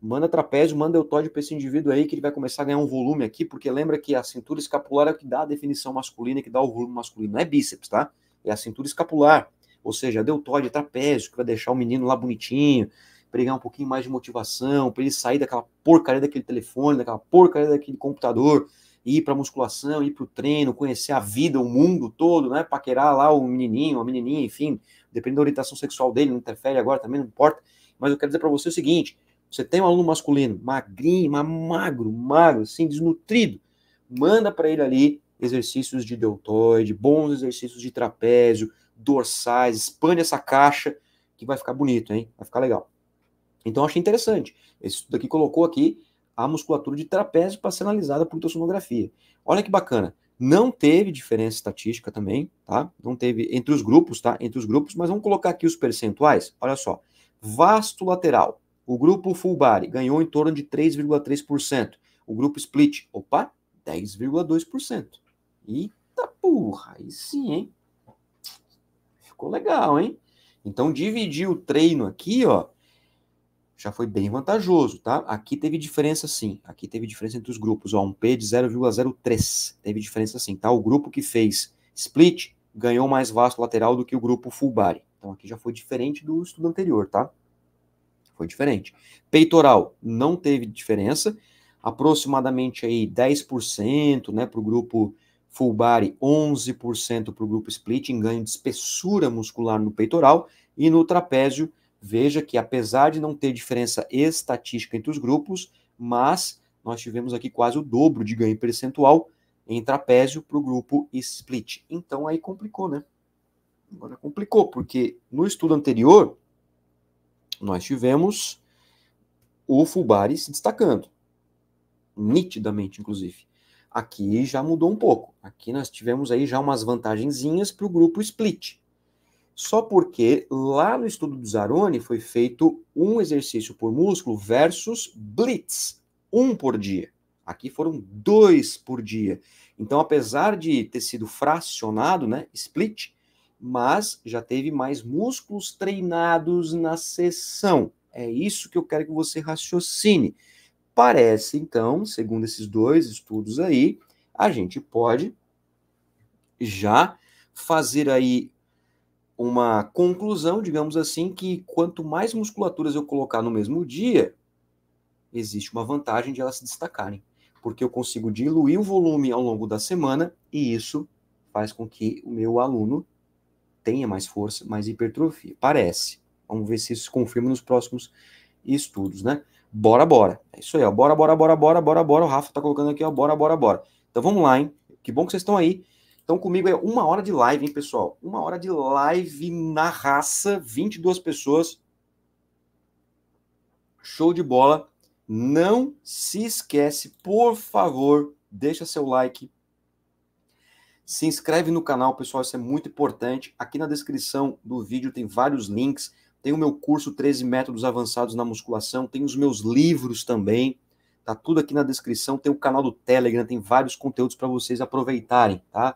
manda trapézio, manda eutódio para esse indivíduo aí que ele vai começar a ganhar um volume aqui, porque lembra que a cintura escapular é o que dá a definição masculina, que dá o volume masculino, não é bíceps, tá? é a cintura escapular, ou seja, a deltóide, trapézio, que vai deixar o menino lá bonitinho, pregar um pouquinho mais de motivação, para ele sair daquela porcaria daquele telefone, daquela porcaria daquele computador, ir para musculação, ir para o treino, conhecer a vida, o mundo todo, né? Paquerar lá o menininho, a menininha, enfim, dependendo da orientação sexual dele, não interfere agora também, não importa. Mas eu quero dizer para você o seguinte: você tem um aluno masculino magrinho, magro, magro, assim, desnutrido, manda para ele ali exercícios de deltoide, bons exercícios de trapézio, dorsais, expande essa caixa que vai ficar bonito, hein? Vai ficar legal. Então, achei interessante. Esse estudo aqui colocou aqui a musculatura de trapézio para ser analisada por ultrassonografia. Olha que bacana. Não teve diferença estatística também, tá? Não teve entre os grupos, tá? Entre os grupos, mas vamos colocar aqui os percentuais. Olha só. Vasto lateral. O grupo full body ganhou em torno de 3,3%. O grupo split, opa, 10,2%. Eita porra, aí sim, hein? Ficou legal, hein? Então, dividir o treino aqui, ó, já foi bem vantajoso, tá? Aqui teve diferença sim, aqui teve diferença entre os grupos, ó, um P de 0,03, teve diferença sim, tá? O grupo que fez split ganhou mais vasto lateral do que o grupo full body. Então, aqui já foi diferente do estudo anterior, tá? Foi diferente. Peitoral não teve diferença, aproximadamente aí 10%, né, para o grupo full body 11% para o grupo split, em ganho de espessura muscular no peitoral e no trapézio. Veja que apesar de não ter diferença estatística entre os grupos, mas nós tivemos aqui quase o dobro de ganho percentual em trapézio para o grupo split. Então aí complicou, né? Agora complicou, porque no estudo anterior nós tivemos o full body se destacando, nitidamente, inclusive. Aqui já mudou um pouco. Aqui nós tivemos aí já umas vantagenzinhas para o grupo split. Só porque lá no estudo do Zaroni foi feito um exercício por músculo versus blitz, um por dia. Aqui foram dois por dia. Então, apesar de ter sido fracionado, né, split, mas já teve mais músculos treinados na sessão. É isso que eu quero que você raciocine. Parece, então, segundo esses dois estudos aí, a gente pode já fazer aí uma conclusão, digamos assim, que quanto mais musculaturas eu colocar no mesmo dia, existe uma vantagem de elas se destacarem, porque eu consigo diluir o volume ao longo da semana e isso faz com que o meu aluno tenha mais força, mais hipertrofia. Parece. Vamos ver se isso se confirma nos próximos estudos, né? Bora, bora. É isso aí, ó. Bora, bora, bora, bora, bora, bora. O Rafa tá colocando aqui, ó. Bora, bora, bora. Então vamos lá, hein? Que bom que vocês estão aí. Então comigo é uma hora de live, hein, pessoal? Uma hora de live na raça, 22 pessoas. Show de bola. Não se esquece, por favor, deixa seu like. Se inscreve no canal, pessoal, isso é muito importante. Aqui na descrição do vídeo tem vários links tem o meu curso 13 Métodos Avançados na Musculação, tem os meus livros também, tá tudo aqui na descrição, tem o canal do Telegram, tem vários conteúdos para vocês aproveitarem, tá?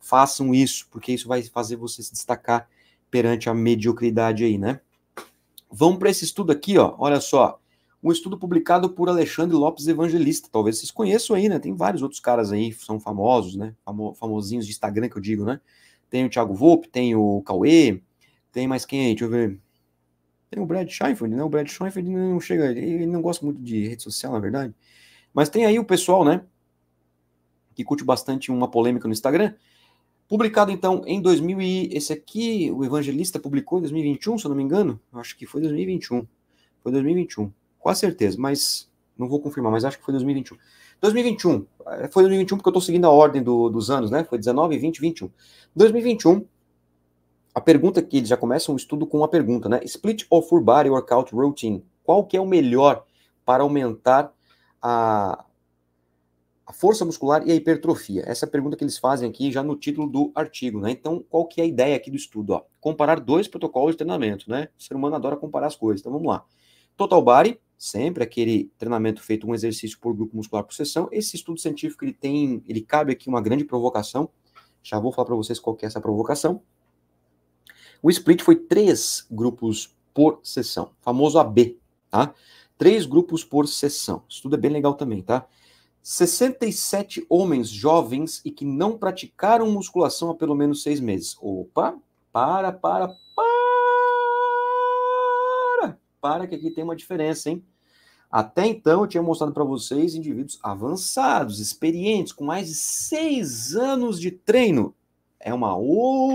Façam isso, porque isso vai fazer você se destacar perante a mediocridade aí, né? Vamos para esse estudo aqui, ó. Olha só, um estudo publicado por Alexandre Lopes Evangelista. Talvez vocês conheçam aí, né? Tem vários outros caras aí, são famosos, né? Famo, famosinhos de Instagram que eu digo, né? Tem o Thiago Volpe, tem o Cauê, tem mais quem aí? Deixa eu ver. Tem o Brad Scheinfeld, né? O Brad Scheinfeld não chega, ele não gosta muito de rede social, na verdade. Mas tem aí o pessoal, né? Que curte bastante uma polêmica no Instagram. Publicado então em 2000 e esse aqui, o Evangelista publicou em 2021, se eu não me engano. Eu acho que foi 2021. Foi 2021. Quase certeza, mas não vou confirmar, mas acho que foi 2021. 2021. Eh, foi 2021 porque eu estou seguindo a ordem do, dos anos, né? Foi 19, 20, 21. 2021 a pergunta que eles já começam um estudo com uma pergunta, né? Split or full body workout routine? Qual que é o melhor para aumentar a, a força muscular e a hipertrofia? Essa é pergunta que eles fazem aqui já no título do artigo, né? Então, qual que é a ideia aqui do estudo? Ó? Comparar dois protocolos de treinamento, né? O ser humano adora comparar as coisas, então vamos lá. Total body, sempre aquele treinamento feito um exercício por grupo muscular por sessão. Esse estudo científico ele tem, ele cabe aqui uma grande provocação. Já vou falar para vocês qual que é essa provocação. O split foi três grupos por sessão, famoso AB, tá? Três grupos por sessão. Isso tudo é bem legal também, tá? 67 homens jovens e que não praticaram musculação há pelo menos seis meses. Opa, para, para, para! Para que aqui tem uma diferença, hein? Até então, eu tinha mostrado para vocês indivíduos avançados, experientes, com mais de seis anos de treino. É uma outra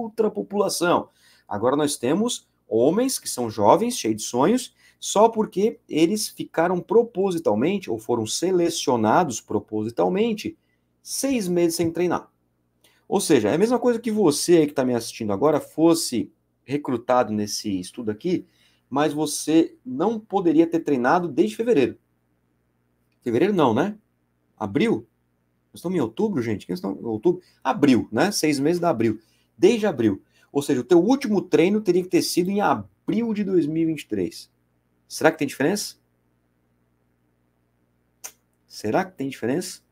outra população. Agora nós temos homens que são jovens, cheios de sonhos, só porque eles ficaram propositalmente ou foram selecionados propositalmente seis meses sem treinar. Ou seja, é a mesma coisa que você que está me assistindo agora fosse recrutado nesse estudo aqui, mas você não poderia ter treinado desde fevereiro. Fevereiro não, né? Abril? Nós estamos em outubro, gente? Estamos em outubro? Abril, né? Seis meses da abril desde abril. Ou seja, o teu último treino teria que ter sido em abril de 2023. Será que tem diferença? Será que tem diferença?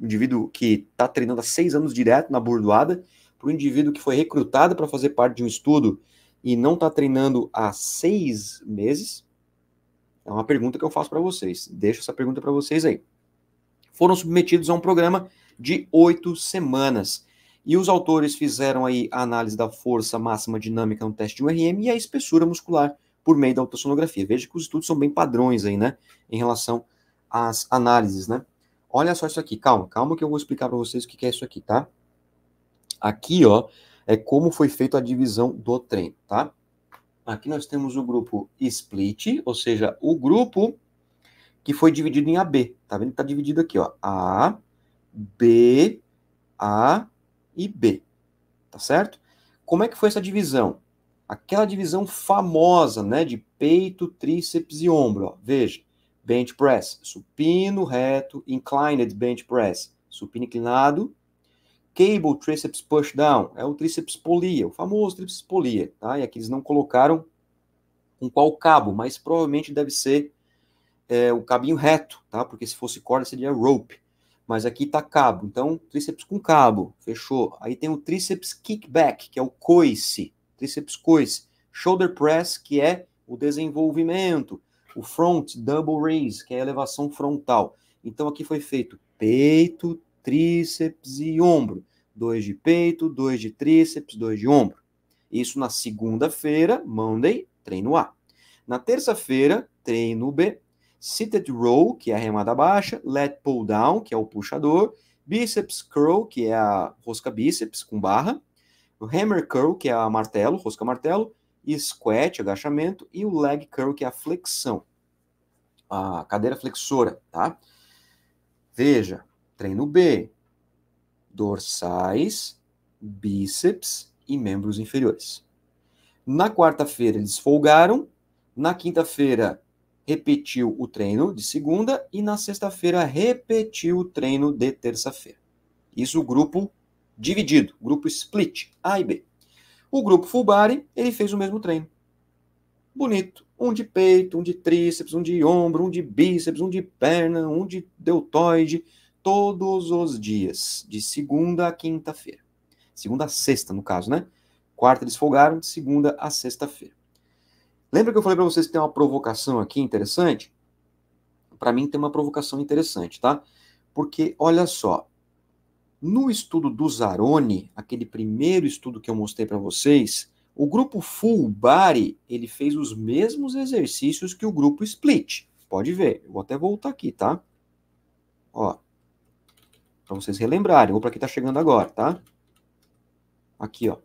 O indivíduo que está treinando há seis anos direto na Burdoada, para o indivíduo que foi recrutado para fazer parte de um estudo e não está treinando há seis meses? É uma pergunta que eu faço para vocês. Deixo essa pergunta para vocês aí. Foram submetidos a um programa de oito semanas. E os autores fizeram aí a análise da força máxima dinâmica no teste de URM e a espessura muscular por meio da ultrassonografia. Veja que os estudos são bem padrões aí, né? Em relação às análises, né? Olha só isso aqui, calma, calma que eu vou explicar para vocês o que é isso aqui, tá? Aqui, ó, é como foi feita a divisão do treino, tá? Aqui nós temos o grupo split, ou seja, o grupo que foi dividido em AB, tá vendo? Tá dividido aqui, ó, A, B, A, e B, tá certo? Como é que foi essa divisão? Aquela divisão famosa, né, de peito, tríceps e ombro, ó. veja, bench press, supino reto, inclined bench press, supino inclinado, cable triceps push down, é o tríceps polia, o famoso tríceps polia, tá? E aqui eles não colocaram com qual cabo, mas provavelmente deve ser é, o cabinho reto, tá? Porque se fosse corda seria rope mas aqui está cabo. Então, tríceps com cabo, fechou. Aí tem o tríceps kickback, que é o coice, tríceps coice. Shoulder press, que é o desenvolvimento. O front double raise, que é a elevação frontal. Então, aqui foi feito peito, tríceps e ombro. Dois de peito, dois de tríceps, dois de ombro. Isso na segunda-feira, Monday, treino A. Na terça-feira, treino B seated row, que é a remada baixa, lat pull down, que é o puxador, biceps curl, que é a rosca bíceps com barra, o hammer curl, que é a martelo, rosca martelo, e squat, agachamento, e o leg curl, que é a flexão, a cadeira flexora, tá? Veja, treino B, dorsais, bíceps e membros inferiores. Na quarta-feira eles folgaram, na quinta-feira repetiu o treino de segunda e na sexta-feira repetiu o treino de terça-feira. Isso o grupo dividido, grupo split, A e B. O grupo full body, ele fez o mesmo treino. Bonito. Um de peito, um de tríceps, um de ombro, um de bíceps, um de perna, um de deltoide, todos os dias, de segunda a quinta-feira. Segunda a sexta, no caso, né? Quarta eles folgaram, de segunda a sexta-feira. Lembra que eu falei para vocês que tem uma provocação aqui interessante? Para mim tem uma provocação interessante, tá? Porque olha só, no estudo do Zaroni, aquele primeiro estudo que eu mostrei para vocês, o grupo Fulbari, ele fez os mesmos exercícios que o grupo Split. Pode ver, eu vou até voltar aqui, tá? Ó, para vocês relembrarem, ou para quem está chegando agora, tá? Aqui, ó.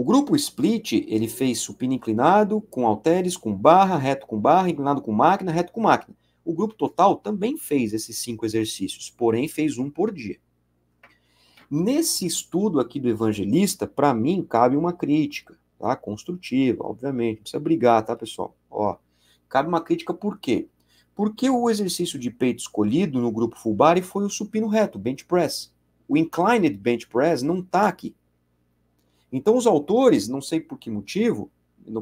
O grupo split, ele fez supino inclinado, com halteres, com barra, reto com barra, inclinado com máquina, reto com máquina. O grupo total também fez esses cinco exercícios, porém fez um por dia. Nesse estudo aqui do evangelista, para mim cabe uma crítica, tá? Construtiva, obviamente, não precisa brigar, tá, pessoal? Ó, cabe uma crítica por quê? Porque o exercício de peito escolhido no grupo full body foi o supino reto, bench press. O inclined bench press não tá aqui. Então, os autores, não sei por que motivo,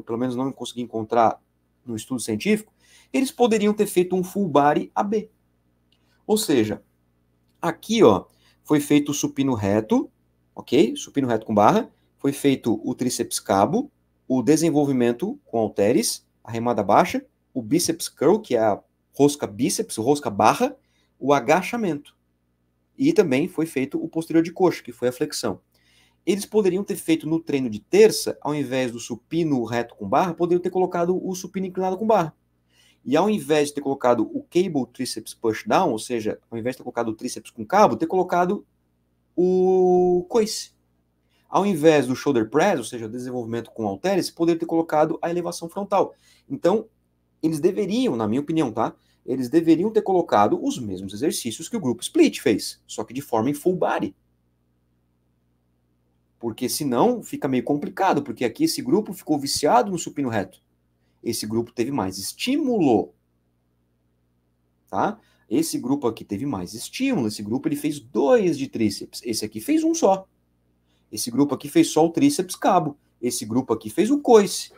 pelo menos não consegui encontrar no estudo científico, eles poderiam ter feito um full body AB. Ou seja, aqui ó, foi feito o supino reto, ok? Supino reto com barra, foi feito o tríceps cabo, o desenvolvimento com halteres, a remada baixa, o bíceps curl, que é a rosca bíceps, rosca barra, o agachamento. E também foi feito o posterior de coxa, que foi a flexão. Eles poderiam ter feito no treino de terça, ao invés do supino reto com barra, poderiam ter colocado o supino inclinado com barra. E ao invés de ter colocado o cable triceps pushdown, ou seja, ao invés de ter colocado o tríceps com cabo, ter colocado o coice. Ao invés do shoulder press, ou seja, o desenvolvimento com halteres, poderia ter colocado a elevação frontal. Então, eles deveriam, na minha opinião, tá? Eles deveriam ter colocado os mesmos exercícios que o grupo split fez, só que de forma em full body. Porque senão fica meio complicado, porque aqui esse grupo ficou viciado no supino reto. Esse grupo teve mais estímulo. Tá? Esse grupo aqui teve mais estímulo. Esse grupo ele fez dois de tríceps. Esse aqui fez um só. Esse grupo aqui fez só o tríceps cabo. Esse grupo aqui fez o coice.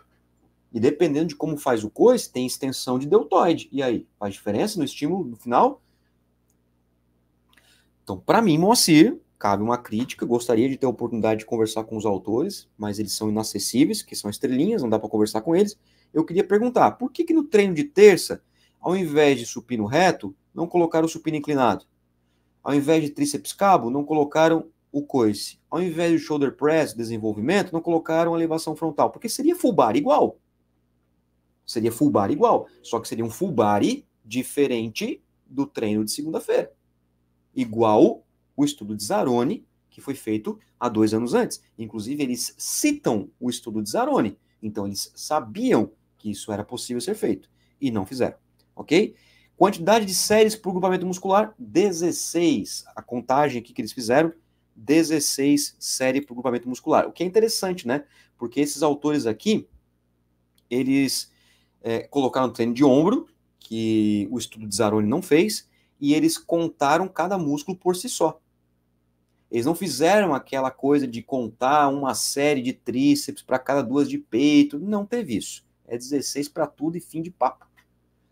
E dependendo de como faz o coice, tem extensão de deltoide. E aí, faz diferença no estímulo no final? Então, para mim, Moacir, cabe uma crítica. Gostaria de ter a oportunidade de conversar com os autores, mas eles são inacessíveis, que são estrelinhas, não dá para conversar com eles. Eu queria perguntar, por que, que no treino de terça, ao invés de supino reto, não colocaram o supino inclinado? Ao invés de tríceps cabo, não colocaram o coice? Ao invés de shoulder press, desenvolvimento, não colocaram a elevação frontal? Porque seria full bar igual. Seria full bar igual, só que seria um full diferente do treino de segunda-feira. Igual o estudo de Zaroni, que foi feito há dois anos antes. Inclusive, eles citam o estudo de Zaroni. Então, eles sabiam que isso era possível ser feito e não fizeram, ok? Quantidade de séries por grupamento muscular, 16. A contagem aqui que eles fizeram, 16 séries por grupamento muscular. O que é interessante, né? Porque esses autores aqui, eles é, colocaram treino de ombro, que o estudo de Zaroni não fez, e eles contaram cada músculo por si só. Eles não fizeram aquela coisa de contar uma série de tríceps para cada duas de peito. Não teve isso. É 16 para tudo e fim de papo.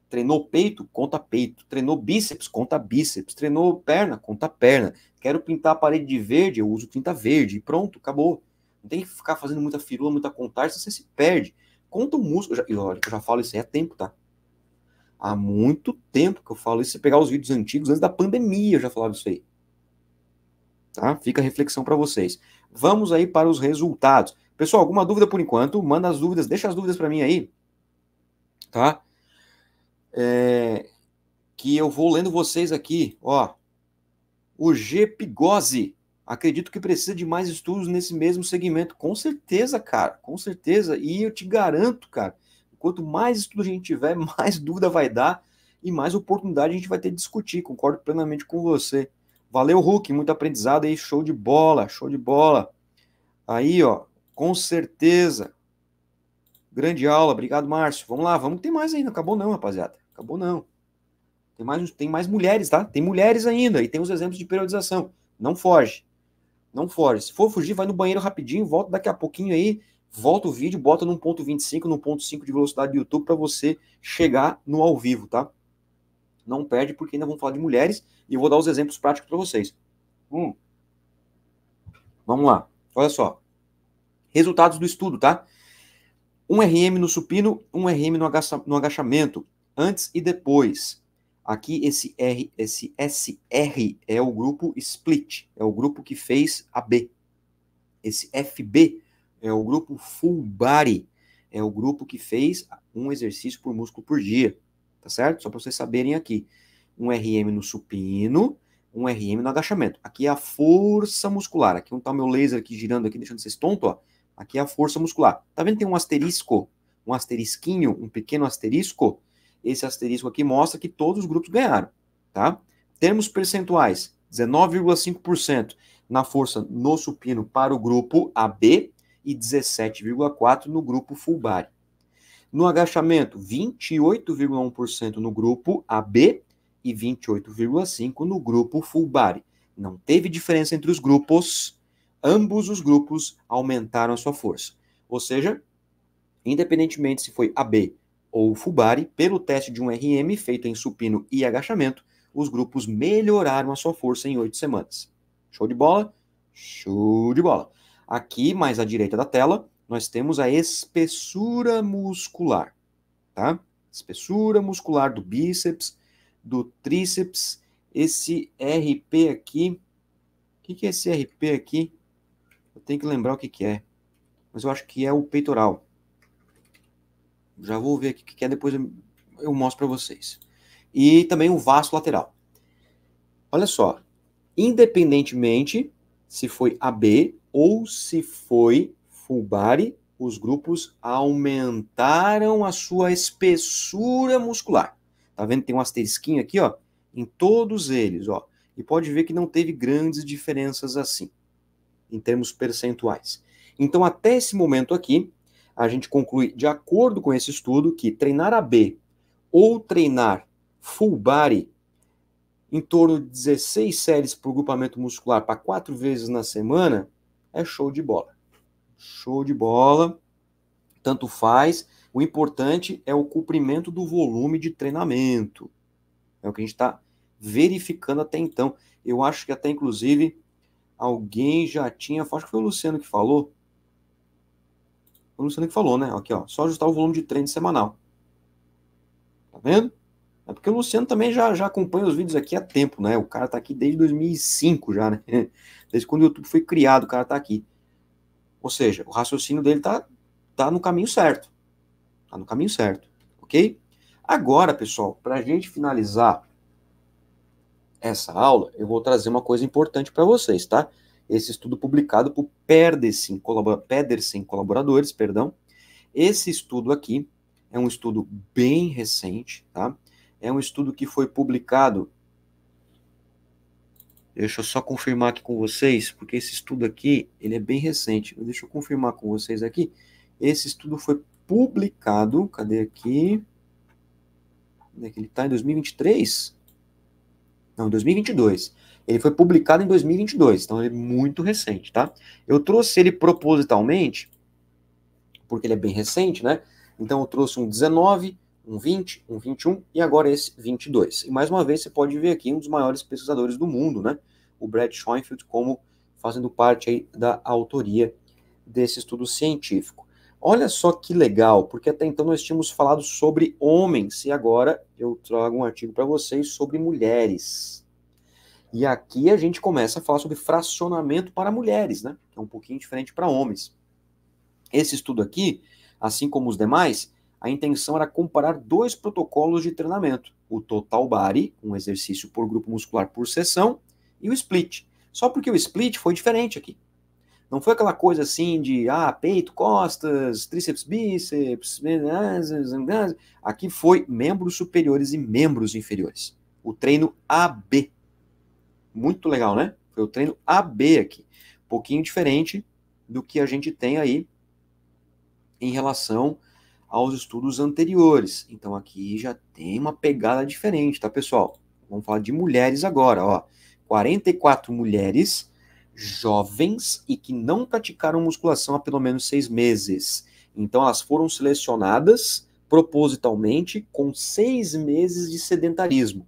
Treinou peito, conta peito. Treinou bíceps, conta bíceps. Treinou perna, conta perna. Quero pintar a parede de verde, eu uso tinta verde. E pronto, acabou. Não tem que ficar fazendo muita firula, muita contagem, você se perde. Conta o músculo. E olha, eu já falo isso aí há tempo, tá? Há muito tempo que eu falo isso. Se pegar os vídeos antigos, antes da pandemia, eu já falava isso aí. Tá? Fica a reflexão para vocês. Vamos aí para os resultados. Pessoal, alguma dúvida por enquanto? Manda as dúvidas, deixa as dúvidas para mim aí. Tá? É, que eu vou lendo vocês aqui, ó. O G. Pigose. Acredito que precisa de mais estudos nesse mesmo segmento. Com certeza, cara. Com certeza. E eu te garanto, cara. Quanto mais estudo a gente tiver, mais dúvida vai dar e mais oportunidade a gente vai ter de discutir. Concordo plenamente com você. Valeu, Hulk, muito aprendizado aí, show de bola, show de bola. Aí, ó, com certeza. Grande aula, obrigado, Márcio. Vamos lá, vamos tem mais ainda. Acabou não, rapaziada. Acabou não. Tem mais, tem mais mulheres, tá? Tem mulheres ainda e tem os exemplos de periodização. Não foge. Não foge. Se for fugir, vai no banheiro rapidinho, volta daqui a pouquinho aí, volta o vídeo, bota num ponto 25, num ponto 5 de velocidade do YouTube para você chegar no ao vivo, tá? Não perde, porque ainda vamos falar de mulheres e eu vou dar os exemplos práticos para vocês. Hum. Vamos lá. Olha só. Resultados do estudo, tá? Um RM no supino, um RM no agachamento, antes e depois. Aqui esse R, esse SR é o grupo split, é o grupo que fez a B. Esse FB é o grupo full body, é o grupo que fez um exercício por músculo por dia tá certo? Só para vocês saberem aqui. Um RM no supino, um RM no agachamento. Aqui é a força muscular. Aqui não tá o meu laser aqui girando aqui, deixando vocês tonto, ó. Aqui é a força muscular. Tá vendo tem um asterisco, um asterisquinho, um pequeno asterisco? Esse asterisco aqui mostra que todos os grupos ganharam, tá? Termos percentuais, 19,5% na força no supino para o grupo AB e 17,4% no grupo full body. No agachamento, 28,1% no grupo AB e 28,5% no grupo full body. Não teve diferença entre os grupos, ambos os grupos aumentaram a sua força. Ou seja, independentemente se foi AB ou full body, pelo teste de um RM feito em supino e agachamento, os grupos melhoraram a sua força em oito semanas. Show de bola? Show de bola. Aqui, mais à direita da tela, nós temos a espessura muscular, tá? Espessura muscular do bíceps, do tríceps, esse RP aqui. O que, que é esse RP aqui? Eu tenho que lembrar o que, que é. Mas eu acho que é o peitoral. Já vou ver aqui o que, que é, depois eu, mostro para vocês. E também o vasto lateral. Olha só, independentemente se foi AB ou se foi full body, os grupos aumentaram a sua espessura muscular. Tá vendo? Tem um asterisquinho aqui, ó, em todos eles, ó. E pode ver que não teve grandes diferenças assim, em termos percentuais. Então, até esse momento aqui, a gente conclui, de acordo com esse estudo, que treinar AB ou treinar full body em torno de 16 séries por grupamento muscular para quatro vezes na semana é show de bola. Show de bola. Tanto faz. O importante é o cumprimento do volume de treinamento. É o que a gente está verificando até então. Eu acho que até, inclusive, alguém já tinha. Acho que foi o Luciano que falou. Foi o Luciano que falou, né? Aqui, ó. Só ajustar o volume de treino semanal. Tá vendo? É porque o Luciano também já, já acompanha os vídeos aqui há tempo, né? O cara tá aqui desde 2005 já, né? Desde quando o YouTube foi criado, o cara tá aqui. Ou seja, o raciocínio dele está tá no caminho certo. Está no caminho certo, ok? Agora, pessoal, para a gente finalizar essa aula, eu vou trazer uma coisa importante para vocês, tá? Esse estudo publicado por Pedersen, colabora, Pedersen Colaboradores, perdão. Esse estudo aqui é um estudo bem recente, tá? É um estudo que foi publicado Deixa eu só confirmar aqui com vocês, porque esse estudo aqui, ele é bem recente. Deixa eu confirmar com vocês aqui. Esse estudo foi publicado, cadê aqui? Onde é que ele está? Em 2023? Não, 2022. Ele foi publicado em 2022, então ele é muito recente, tá? Eu trouxe ele propositalmente, porque ele é bem recente, né? Então eu trouxe um 19, um 20, um 21 e agora esse 22. E mais uma vez você pode ver aqui um dos maiores pesquisadores do mundo, né? O Brad Schoenfeld como fazendo parte aí da autoria desse estudo científico. Olha só que legal, porque até então nós tínhamos falado sobre homens e agora eu trago um artigo para vocês sobre mulheres. E aqui a gente começa a falar sobre fracionamento para mulheres, né? É um pouquinho diferente para homens. Esse estudo aqui, assim como os demais, a intenção era comparar dois protocolos de treinamento, o total body, um exercício por grupo muscular por sessão, e o split. Só porque o split foi diferente aqui. Não foi aquela coisa assim de ah, peito, costas, tríceps, bíceps, aqui foi membros superiores e membros inferiores. O treino AB. Muito legal, né? Foi o treino AB aqui. Um pouquinho diferente do que a gente tem aí em relação aos estudos anteriores. Então aqui já tem uma pegada diferente, tá, pessoal? Vamos falar de mulheres agora, ó. 44 mulheres jovens e que não praticaram musculação há pelo menos seis meses. Então elas foram selecionadas propositalmente com seis meses de sedentarismo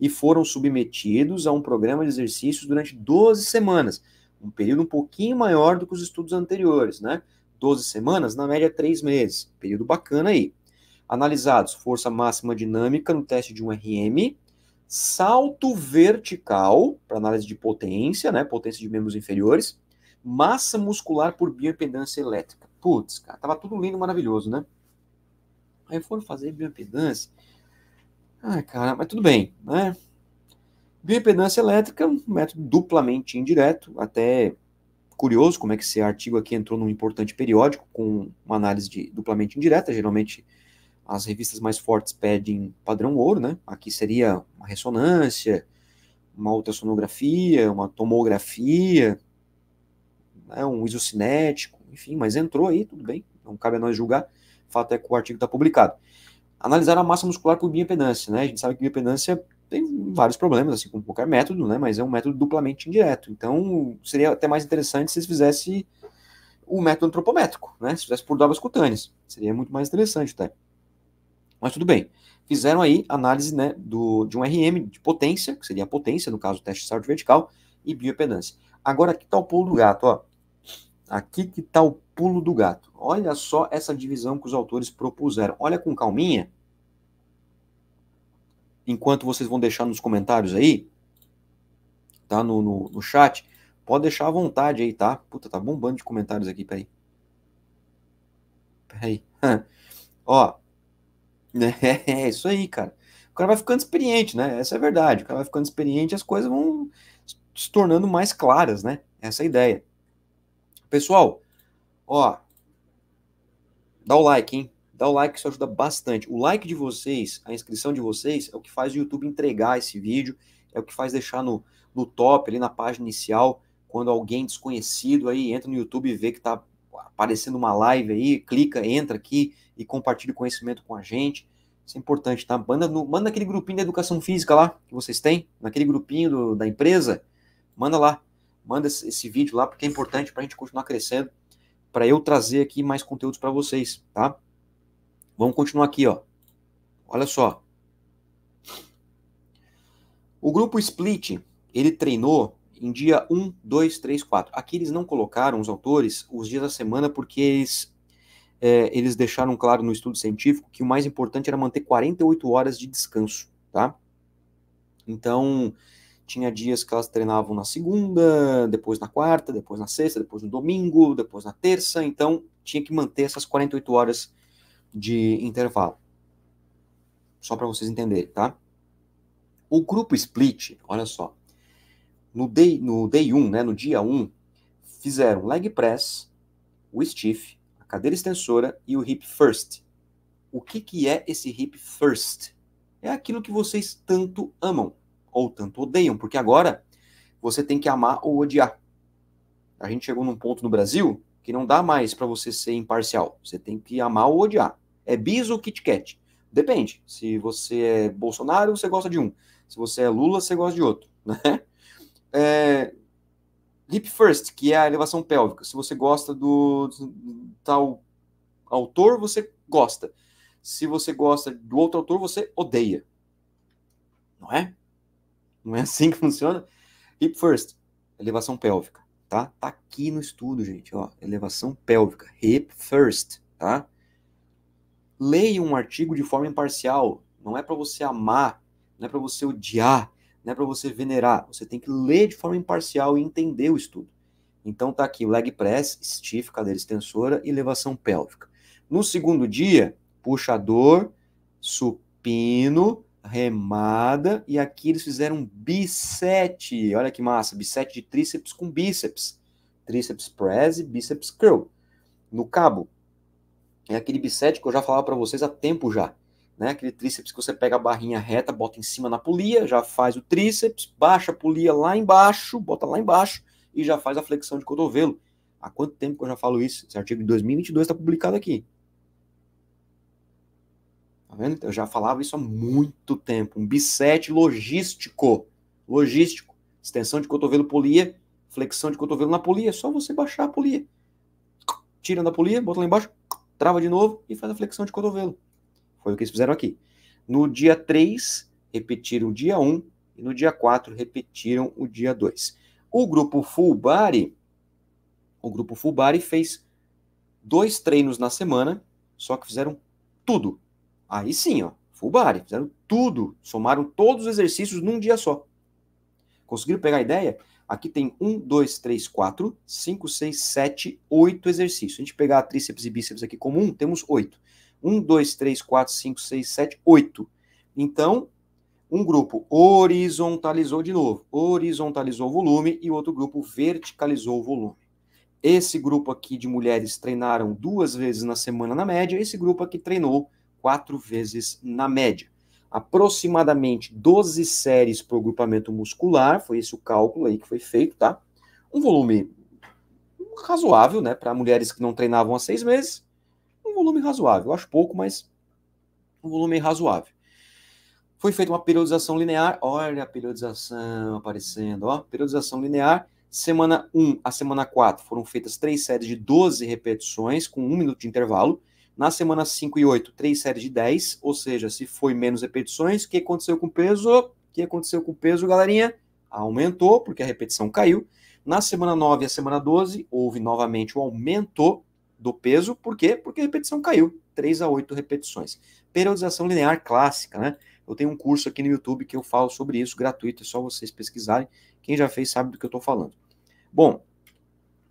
e foram submetidos a um programa de exercícios durante 12 semanas, um período um pouquinho maior do que os estudos anteriores, né? 12 semanas, na média 3 meses. Período bacana aí. Analisados: força máxima dinâmica no teste de um RM, salto vertical para análise de potência, né? Potência de membros inferiores, massa muscular por bioimpedância elétrica. Putz, cara, tava tudo lindo, maravilhoso, né? Aí foram fazer bioimpedância. Ah, cara, mas tudo bem, né? Bioimpedância elétrica, um método duplamente indireto, até curioso como é que esse artigo aqui entrou num importante periódico com uma análise de, duplamente indireta. Geralmente as revistas mais fortes pedem padrão ouro, né? Aqui seria uma ressonância, uma ultrassonografia, uma tomografia, né? um isocinético, enfim, mas entrou aí, tudo bem, não cabe a nós julgar. O fato é que o artigo está publicado. Analisar a massa muscular por bioimpedância, né? A gente sabe que bioimpedância tem vários problemas, assim, com qualquer método, né? Mas é um método duplamente indireto. Então, seria até mais interessante se eles fizesse o método antropométrico, né? Se fizesse por dobras cutâneas. Seria muito mais interessante até. Mas tudo bem. Fizeram aí análise né, do, de um RM de potência, que seria a potência, no caso, o teste de saúde vertical, e bioimpedância. Agora, aqui está o pulo do gato, ó. Aqui que está o pulo do gato. Olha só essa divisão que os autores propuseram. Olha com calminha enquanto vocês vão deixar nos comentários aí, tá? No, no, no chat. Pode deixar à vontade aí, tá? Puta, tá bombando de comentários aqui, peraí. Peraí. Ó. Né? É isso aí, cara. O cara vai ficando experiente, né? Essa é a verdade. O cara vai ficando experiente as coisas vão se tornando mais claras, né? Essa é a ideia. Pessoal, ó. Dá o like, hein? Dá o like, isso ajuda bastante. O like de vocês, a inscrição de vocês, é o que faz o YouTube entregar esse vídeo, é o que faz deixar no, no top, ali na página inicial, quando alguém desconhecido aí entra no YouTube e vê que está aparecendo uma live aí, clica, entra aqui e compartilha o conhecimento com a gente. Isso é importante, tá? Manda, no, manda aquele grupinho da educação física lá que vocês têm, naquele grupinho do, da empresa. Manda lá, manda esse, esse vídeo lá, porque é importante para a gente continuar crescendo, para eu trazer aqui mais conteúdos para vocês, tá? Vamos continuar aqui, ó. Olha só. O grupo Split, ele treinou em dia 1, 2, 3, 4. Aqui eles não colocaram, os autores, os dias da semana, porque eles, é, eles deixaram claro no estudo científico que o mais importante era manter 48 horas de descanso, tá? Então, tinha dias que elas treinavam na segunda, depois na quarta, depois na sexta, depois no domingo, depois na terça, então tinha que manter essas 48 horas de intervalo. Só para vocês entenderem, tá? O grupo split, olha só. No day, no day 1, né, no dia 1, fizeram leg press, o stiff, a cadeira extensora e o hip first. O que, que é esse hip first? É aquilo que vocês tanto amam ou tanto odeiam, porque agora você tem que amar ou odiar. A gente chegou num ponto no Brasil que não dá mais para você ser imparcial. Você tem que amar ou odiar. É bis ou Kit Kat? Depende. Se você é Bolsonaro, você gosta de um. Se você é Lula, você gosta de outro. Né? É, hip First, que é a elevação pélvica. Se você gosta do, do tal autor, você gosta. Se você gosta do outro autor, você odeia. Não é? Não é assim que funciona? Hip First, elevação pélvica, tá? Tá aqui no estudo, gente, ó. Elevação pélvica, Hip First, tá? leia um artigo de forma imparcial. Não é para você amar, não é para você odiar, não é para você venerar. Você tem que ler de forma imparcial e entender o estudo. Então tá aqui leg press, stiff, cadeira extensora e elevação pélvica. No segundo dia, puxador, supino, remada e aqui eles fizeram bisete. Olha que massa, bisete de tríceps com bíceps. Tríceps press e bíceps curl. No cabo, é aquele bicep que eu já falava para vocês há tempo já. Né? Aquele tríceps que você pega a barrinha reta, bota em cima na polia, já faz o tríceps, baixa a polia lá embaixo, bota lá embaixo e já faz a flexão de cotovelo. Há quanto tempo que eu já falo isso? Esse artigo de 2022 está publicado aqui. Tá vendo? Eu já falava isso há muito tempo. Um bisete logístico. Logístico. Extensão de cotovelo polia, flexão de cotovelo na polia. É só você baixar a polia. Tira da polia, bota lá embaixo, trava de novo e faz a flexão de cotovelo. Foi o que eles fizeram aqui. No dia 3, repetiram o dia 1 e no dia 4 repetiram o dia 2. O grupo full body, o grupo full body fez dois treinos na semana, só que fizeram tudo. Aí sim, ó, full body, fizeram tudo, somaram todos os exercícios num dia só. Conseguiram pegar a ideia? Aqui tem um, dois, três, quatro, cinco, seis, sete, oito exercícios. Se a gente pegar a tríceps e bíceps aqui como um, temos oito. Um, dois, três, quatro, cinco, seis, sete, oito. Então, um grupo horizontalizou de novo, horizontalizou o volume e o outro grupo verticalizou o volume. Esse grupo aqui de mulheres treinaram duas vezes na semana na média, esse grupo aqui treinou quatro vezes na média aproximadamente 12 séries por grupamento muscular, foi esse o cálculo aí que foi feito, tá? Um volume razoável, né, para mulheres que não treinavam há seis meses, um volume razoável, acho pouco, mas um volume razoável. Foi feita uma periodização linear, olha a periodização aparecendo, ó, periodização linear, semana 1 a semana 4 foram feitas três séries de 12 repetições com um minuto de intervalo, na semana 5 e 8, três séries de 10, ou seja, se foi menos repetições, o que aconteceu com o peso? O que aconteceu com o peso, galerinha? Aumentou, porque a repetição caiu. Na semana 9 e a semana 12, houve novamente o um aumento do peso, por quê? Porque a repetição caiu, 3 a 8 repetições. Periodização linear clássica, né? Eu tenho um curso aqui no YouTube que eu falo sobre isso, gratuito, é só vocês pesquisarem. Quem já fez sabe do que eu estou falando. Bom,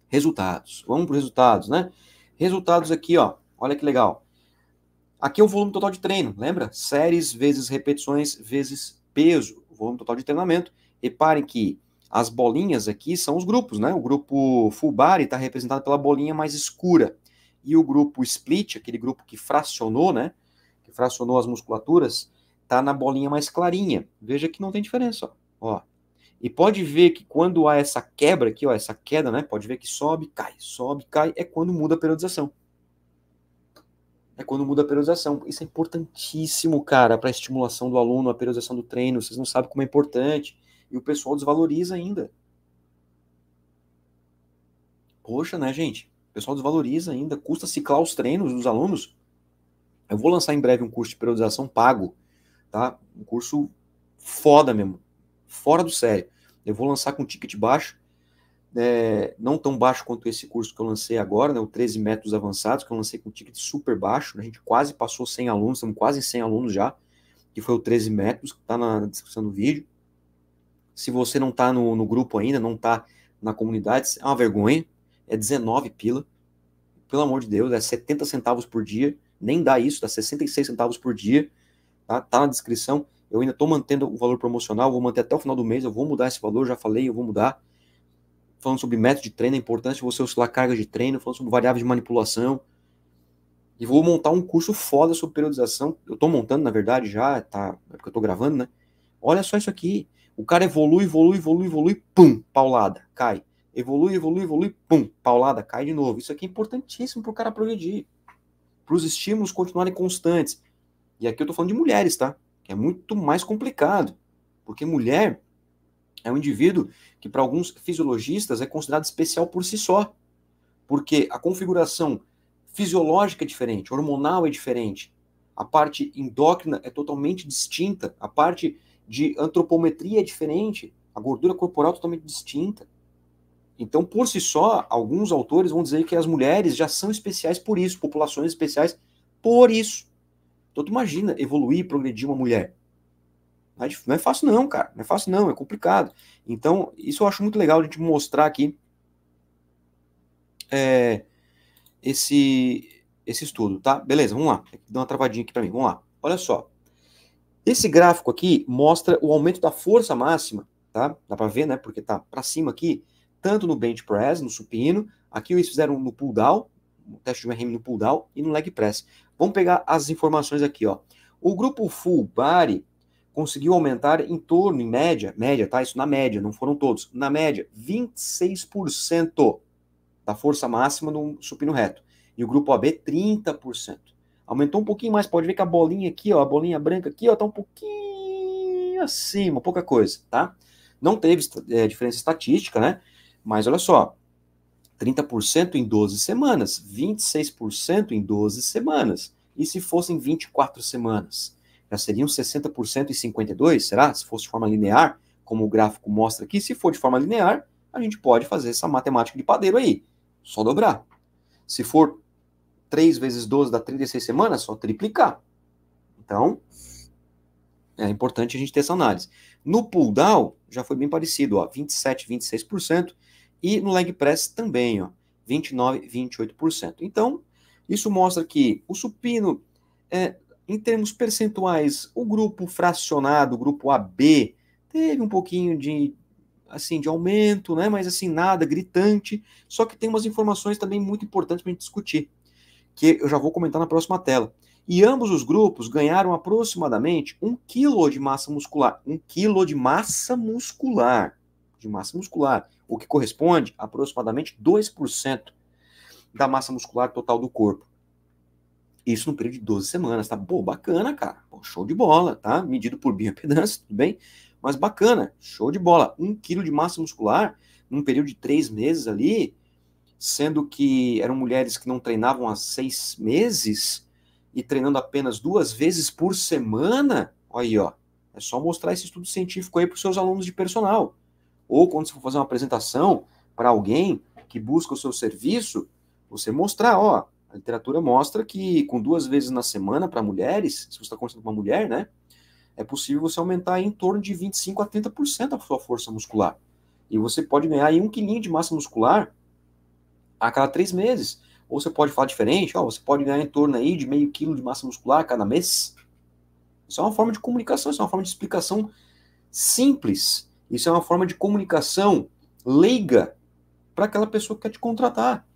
resultados. Vamos para os resultados, né? Resultados aqui, ó. Olha que legal. Aqui é o volume total de treino, lembra? Séries vezes repetições vezes peso, volume total de treinamento. Reparem que as bolinhas aqui são os grupos, né? O grupo full body está representado pela bolinha mais escura. E o grupo split, aquele grupo que fracionou, né? Que fracionou as musculaturas, está na bolinha mais clarinha. Veja que não tem diferença, ó. ó. E pode ver que quando há essa quebra aqui, ó, essa queda, né? Pode ver que sobe, cai, sobe, cai, é quando muda a periodização. É quando muda a periodização. Isso é importantíssimo, cara, para a estimulação do aluno, a periodização do treino. Vocês não sabem como é importante. E o pessoal desvaloriza ainda. Poxa, né, gente? O pessoal desvaloriza ainda. Custa ciclar os treinos dos alunos. Eu vou lançar em breve um curso de periodização pago, tá? Um curso foda mesmo. Fora do sério. Eu vou lançar com ticket baixo é, não tão baixo quanto esse curso que eu lancei agora, né, o 13 Métodos Avançados, que eu lancei com um ticket super baixo, né, a gente quase passou 100 alunos, estamos quase em 100 alunos já, que foi o 13 Métodos, que está na, na, descrição do vídeo. Se você não está no, no, grupo ainda, não está na comunidade, é uma vergonha, é 19 pila, pelo amor de Deus, é 70 centavos por dia, nem dá isso, dá 66 centavos por dia, tá, tá na descrição, eu ainda estou mantendo o valor promocional, vou manter até o final do mês, eu vou mudar esse valor, já falei, eu vou mudar, falando sobre método de treino, a é importância de você oscilar carga de treino, falando sobre variáveis de manipulação. E vou montar um curso foda sobre periodização. Eu tô montando, na verdade, já, tá, é porque eu tô gravando, né? Olha só isso aqui. O cara evolui, evolui, evolui, evolui, pum, paulada, cai. Evolui, evolui, evolui, pum, paulada, cai de novo. Isso aqui é importantíssimo pro cara progredir. Para os estímulos continuarem constantes. E aqui eu tô falando de mulheres, tá? Que é muito mais complicado. Porque mulher, é um indivíduo que, para alguns fisiologistas, é considerado especial por si só, porque a configuração fisiológica é diferente, hormonal é diferente, a parte endócrina é totalmente distinta, a parte de antropometria é diferente, a gordura corporal é totalmente distinta. Então, por si só, alguns autores vão dizer que as mulheres já são especiais por isso, populações especiais por isso. Então, tu imagina evoluir progredir uma mulher. É não é fácil não, cara. Não é fácil não, é complicado. Então, isso eu acho muito legal a gente mostrar aqui é, esse, esse estudo, tá? Beleza, vamos lá. Dá uma travadinha aqui para mim, vamos lá. Olha só. Esse gráfico aqui mostra o aumento da força máxima, tá? Dá para ver, né? Porque tá para cima aqui, tanto no bench press, no supino, aqui eles fizeram no pull down, o teste de RM no pull down e no leg press. Vamos pegar as informações aqui, ó. O grupo full body conseguiu aumentar em torno, em média, média, tá? Isso na média, não foram todos, na média, 26% da força máxima no supino reto. E o grupo AB, 30%. Aumentou um pouquinho mais, pode ver que a bolinha aqui, ó, a bolinha branca aqui, ó, tá um pouquinho acima, pouca coisa, tá? Não teve é, diferença estatística, né? Mas olha só, 30% em 12 semanas, 26% em 12 semanas. E se fossem 24 semanas? já seriam 60% e 52%, será? Se fosse de forma linear, como o gráfico mostra aqui, se for de forma linear, a gente pode fazer essa matemática de padeiro aí, só dobrar. Se for 3 vezes 12 dá 36 semanas, só triplicar. Então, é importante a gente ter essa análise. No pull down, já foi bem parecido, ó, 27, 26%, e no leg press também, ó, 29, 28%. Então, isso mostra que o supino é, em termos percentuais, o grupo fracionado, o grupo AB, teve um pouquinho de assim de aumento, né? Mas assim nada gritante. Só que tem umas informações também muito importantes para a gente discutir, que eu já vou comentar na próxima tela. E ambos os grupos ganharam aproximadamente um quilo de massa muscular, um quilo de massa muscular, de massa muscular, o que corresponde a aproximadamente 2% da massa muscular total do corpo. Isso no período de 12 semanas, tá? Pô, bacana, cara. Pô, show de bola, tá? Medido por bioimpedância, tudo bem? Mas bacana, show de bola. Um quilo de massa muscular num período de três meses ali, sendo que eram mulheres que não treinavam há seis meses e treinando apenas duas vezes por semana. Olha aí, ó. É só mostrar esse estudo científico aí para os seus alunos de personal. Ou quando você for fazer uma apresentação para alguém que busca o seu serviço, você mostrar, ó, a literatura mostra que com duas vezes na semana para mulheres, se você está conversando com uma mulher, né, é possível você aumentar em torno de 25 a 30% a sua força muscular. E você pode ganhar aí um quilinho de massa muscular a cada três meses. Ou você pode falar diferente, ó, você pode ganhar em torno aí de meio quilo de massa muscular a cada mês. Isso é uma forma de comunicação, isso é uma forma de explicação simples. Isso é uma forma de comunicação leiga para aquela pessoa que quer te contratar.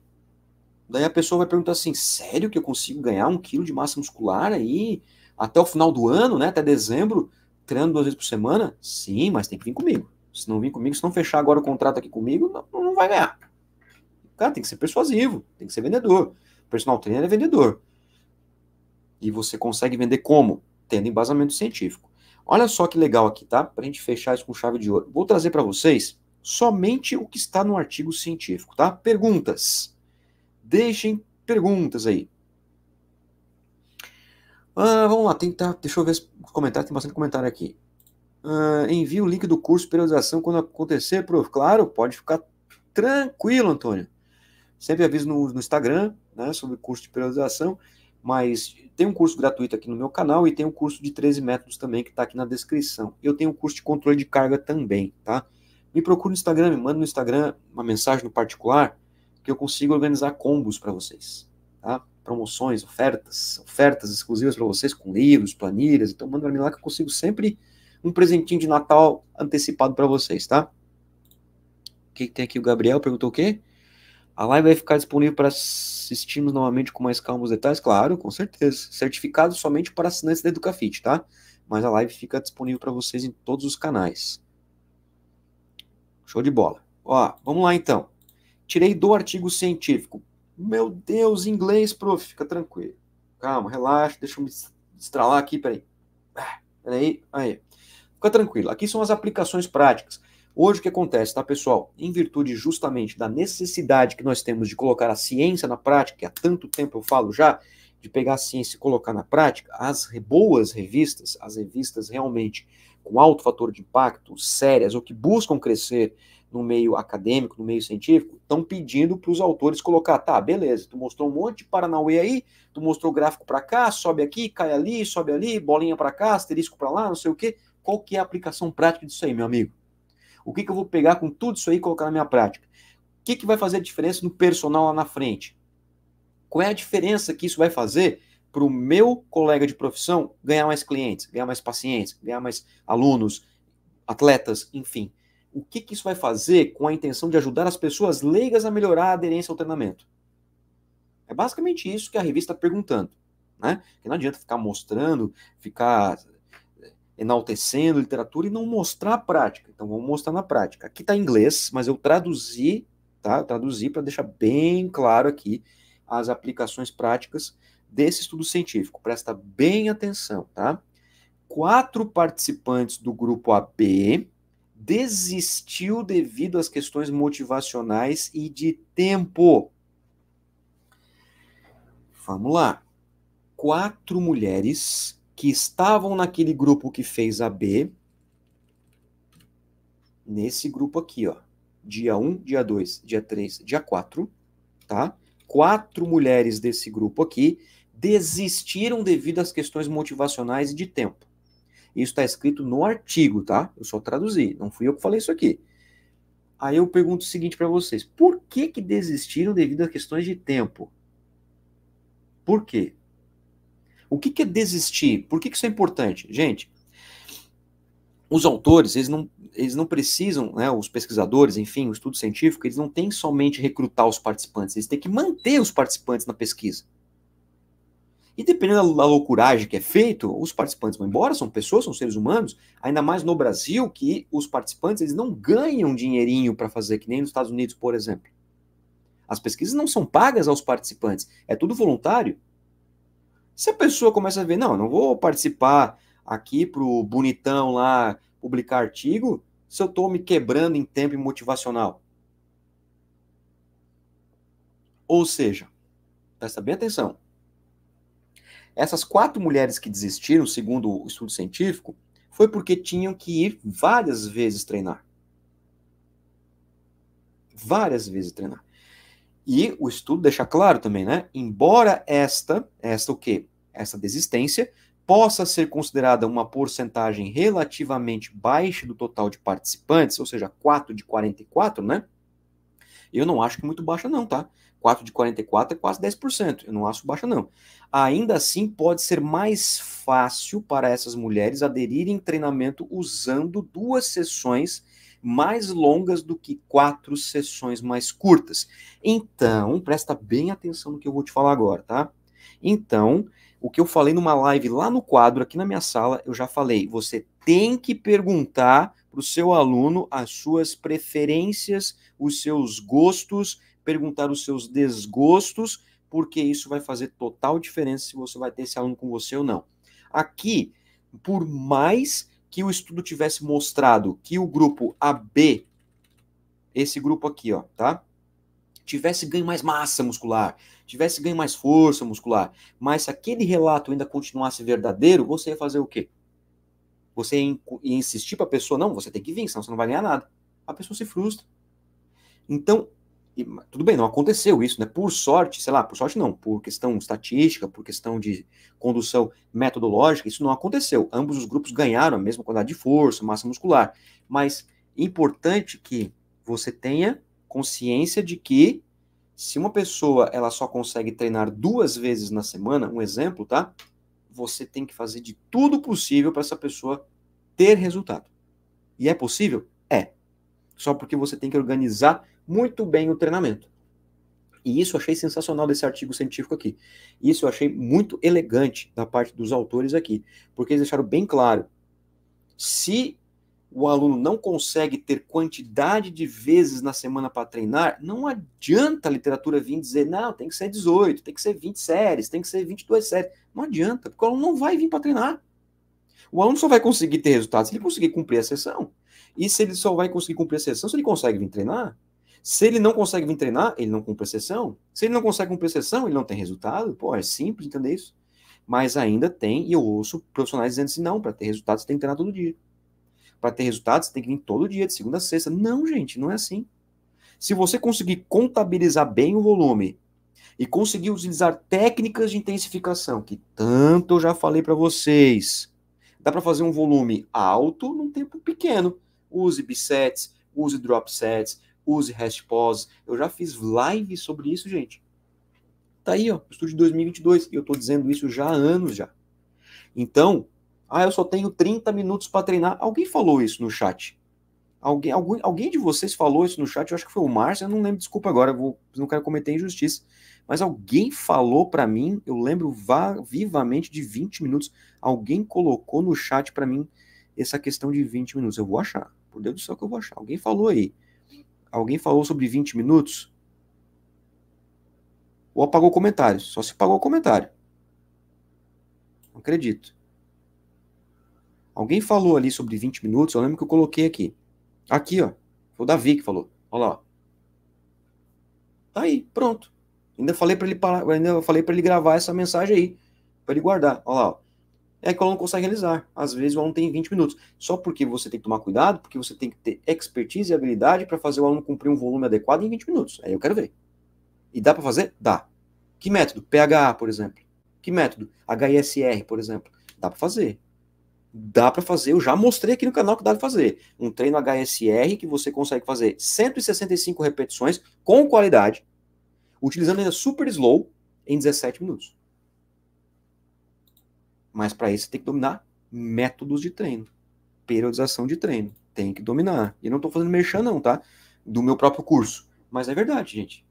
Daí a pessoa vai perguntar assim: sério que eu consigo ganhar um quilo de massa muscular aí até o final do ano, né? Até dezembro, treinando duas vezes por semana? Sim, mas tem que vir comigo. Se não vir comigo, se não fechar agora o contrato aqui comigo, não, não vai ganhar. Cara, tem que ser persuasivo, tem que ser vendedor. O personal trainer é vendedor. E você consegue vender como? Tendo embasamento científico. Olha só que legal aqui, tá? Para a gente fechar isso com chave de ouro. Vou trazer para vocês somente o que está no artigo científico, tá? Perguntas. Deixem perguntas aí. Ah, vamos lá, tentar. Deixa eu ver os comentários, tem bastante comentário aqui. Ah, envie o link do curso de periodização quando acontecer, prof. Claro, pode ficar tranquilo, Antônio. Sempre aviso no, no Instagram né, sobre curso de periodização, mas tem um curso gratuito aqui no meu canal e tem um curso de 13 métodos também que está aqui na descrição. Eu tenho um curso de controle de carga também, tá? Me procura no Instagram, me manda no Instagram uma mensagem no particular que eu consigo organizar combos para vocês, tá? Promoções, ofertas, ofertas exclusivas para vocês com livros, planilhas, então manda para mim lá que eu consigo sempre um presentinho de Natal antecipado para vocês, tá? O que, tem aqui? O Gabriel perguntou o quê? A live vai ficar disponível para assistirmos novamente com mais calma os detalhes? Claro, com certeza. Certificado somente para assinantes da Educafit, tá? Mas a live fica disponível para vocês em todos os canais. Show de bola. Ó, vamos lá então. Tirei do artigo científico. Meu Deus, inglês, prof, fica tranquilo. Calma, relaxa, deixa eu me estralar aqui, peraí. Ah, peraí, aí. Fica tranquilo. Aqui são as aplicações práticas. Hoje o que acontece, tá, pessoal? Em virtude justamente da necessidade que nós temos de colocar a ciência na prática, que há tanto tempo eu falo já, de pegar a ciência e colocar na prática, as boas revistas, as revistas realmente com alto fator de impacto, sérias, ou que buscam crescer no meio acadêmico, no meio científico, estão pedindo para os autores colocar, tá, beleza, tu mostrou um monte de Paranauê aí, tu mostrou gráfico para cá, sobe aqui, cai ali, sobe ali, bolinha para cá, asterisco para lá, não sei o quê. Qual que é a aplicação prática disso aí, meu amigo? O que, que eu vou pegar com tudo isso aí e colocar na minha prática? O que, que vai fazer a diferença no personal lá na frente? Qual é a diferença que isso vai fazer para o meu colega de profissão ganhar mais clientes, ganhar mais pacientes, ganhar mais alunos, atletas, enfim? o que, que isso vai fazer com a intenção de ajudar as pessoas leigas a melhorar a aderência ao treinamento? É basicamente isso que a revista está perguntando. Né? Que não adianta ficar mostrando, ficar eh, enaltecendo literatura e não mostrar a prática. Então vamos mostrar na prática. Aqui está em inglês, mas eu traduzi, tá? Eu traduzi para deixar bem claro aqui as aplicações práticas desse estudo científico. Presta bem atenção, tá? Quatro participantes do grupo AB desistiu devido às questões motivacionais e de tempo. Vamos lá. Quatro mulheres que estavam naquele grupo que fez a B, nesse grupo aqui, ó. Dia 1, dia 2, dia 3, dia 4, tá? Quatro mulheres desse grupo aqui desistiram devido às questões motivacionais e de tempo. Isso está escrito no artigo, tá? Eu só traduzi, não fui eu que falei isso aqui. Aí eu pergunto o seguinte para vocês: por que, que desistiram devido a questões de tempo? Por quê? O que, que é desistir? Por que, que isso é importante? Gente, os autores, eles não, eles não precisam, né, os pesquisadores, enfim, o estudo científico, eles não têm somente recrutar os participantes, eles têm que manter os participantes na pesquisa. E dependendo da, loucuragem que é feito, os participantes vão embora, são pessoas, são seres humanos, ainda mais no Brasil, que os participantes eles não ganham dinheirinho para fazer, que nem nos Estados Unidos, por exemplo. As pesquisas não são pagas aos participantes, é tudo voluntário. Se a pessoa começa a ver, não, não vou participar aqui para o bonitão lá publicar artigo, se eu estou me quebrando em tempo e motivacional. Ou seja, presta bem atenção. Essas quatro mulheres que desistiram, segundo o estudo científico, foi porque tinham que ir várias vezes treinar. Várias vezes treinar. E o estudo deixa claro também, né? Embora esta, esta o quê? Esta desistência possa ser considerada uma porcentagem relativamente baixa do total de participantes, ou seja, 4 de 44, né? Eu não acho que muito baixa não, tá? 4 de 44 é quase 10%. Eu não acho baixa, não. Ainda assim, pode ser mais fácil para essas mulheres aderirem em treinamento usando duas sessões mais longas do que quatro sessões mais curtas. Então, presta bem atenção no que eu vou te falar agora, tá? Então, o que eu falei numa live lá no quadro, aqui na minha sala, eu já falei, você tem que perguntar para o seu aluno as suas preferências, os seus gostos, perguntar os seus desgostos, porque isso vai fazer total diferença se você vai ter esse aluno com você ou não. Aqui, por mais que o estudo tivesse mostrado que o grupo AB, esse grupo aqui, ó, tá? Tivesse ganho mais massa muscular, tivesse ganho mais força muscular, mas se aquele relato ainda continuasse verdadeiro, você ia fazer o quê? Você ia insistir para a pessoa, não, você tem que vir, senão você não vai ganhar nada. A pessoa se frustra. Então, e, tudo bem, não aconteceu isso, né? Por sorte, sei lá, por sorte não, por questão estatística, por questão de condução metodológica, isso não aconteceu. Ambos os grupos ganharam a mesma quantidade de força, massa muscular. Mas é importante que você tenha consciência de que se uma pessoa ela só consegue treinar duas vezes na semana, um exemplo, tá? Você tem que fazer de tudo possível para essa pessoa ter resultado. E é possível? É. Só porque você tem que organizar muito bem o treinamento. E isso eu achei sensacional desse artigo científico aqui. Isso eu achei muito elegante da parte dos autores aqui, porque eles deixaram bem claro: se o aluno não consegue ter quantidade de vezes na semana para treinar, não adianta a literatura vir dizer, não, tem que ser 18, tem que ser 20 séries, tem que ser 22 séries. Não adianta, porque o aluno não vai vir para treinar. O aluno só vai conseguir ter resultados se ele conseguir cumprir a sessão. E se ele só vai conseguir cumprir a sessão, se ele consegue vir treinar, se ele não consegue vir treinar, ele não cumpre a sessão. Se ele não consegue cumprir a sessão, ele não tem resultado. Pô, é simples entender isso. Mas ainda tem, e eu ouço profissionais dizendo assim: não, para ter resultado você tem que treinar todo dia. Para ter resultado você tem que vir todo dia, de segunda a sexta. Não, gente, não é assim. Se você conseguir contabilizar bem o volume e conseguir utilizar técnicas de intensificação, que tanto eu já falei para vocês, dá para fazer um volume alto num tempo pequeno. Use bisets, use drop sets, use REST pause. Eu já fiz live sobre isso, gente. Tá aí, ó, estudo de 2022, e eu tô dizendo isso já há anos já. Então, ah, eu só tenho 30 minutos para treinar. Alguém falou isso no chat? Alguém, algum, alguém de vocês falou isso no chat? Eu acho que foi o Márcio, eu não lembro, desculpa agora, vou, não quero cometer injustiça. Mas alguém falou para mim, eu lembro vivamente de 20 minutos. Alguém colocou no chat para mim essa questão de 20 minutos. Eu vou achar, por Deus do céu que eu vou achar. Alguém falou aí. Alguém falou sobre 20 minutos? Ou apagou o comentário? Só se apagou o comentário. Não acredito. Alguém falou ali sobre 20 minutos, eu lembro que eu coloquei aqui. Aqui, ó. Foi o Davi que falou. Olha lá. Ó. Tá aí, pronto. Ainda falei para ele ainda falei para ele gravar essa mensagem aí, para ele guardar. Olha lá. Ó é que o aluno consegue realizar. Às vezes o aluno tem 20 minutos. Só porque você tem que tomar cuidado, porque você tem que ter expertise e habilidade para fazer o aluno cumprir um volume adequado em 20 minutos. Aí eu quero ver. E dá para fazer? Dá. Que método? PHA, por exemplo. Que método? HISR, por exemplo. Dá para fazer. Dá para fazer. Eu já mostrei aqui no canal que dá para fazer. Um treino HSR que você consegue fazer 165 repetições com qualidade, utilizando ainda super slow em 17 minutos. Mas para isso tem que dominar métodos de treino, periodização de treino, tem que dominar. E não estou fazendo mexer, não, tá? Do meu próprio curso. Mas é verdade, gente.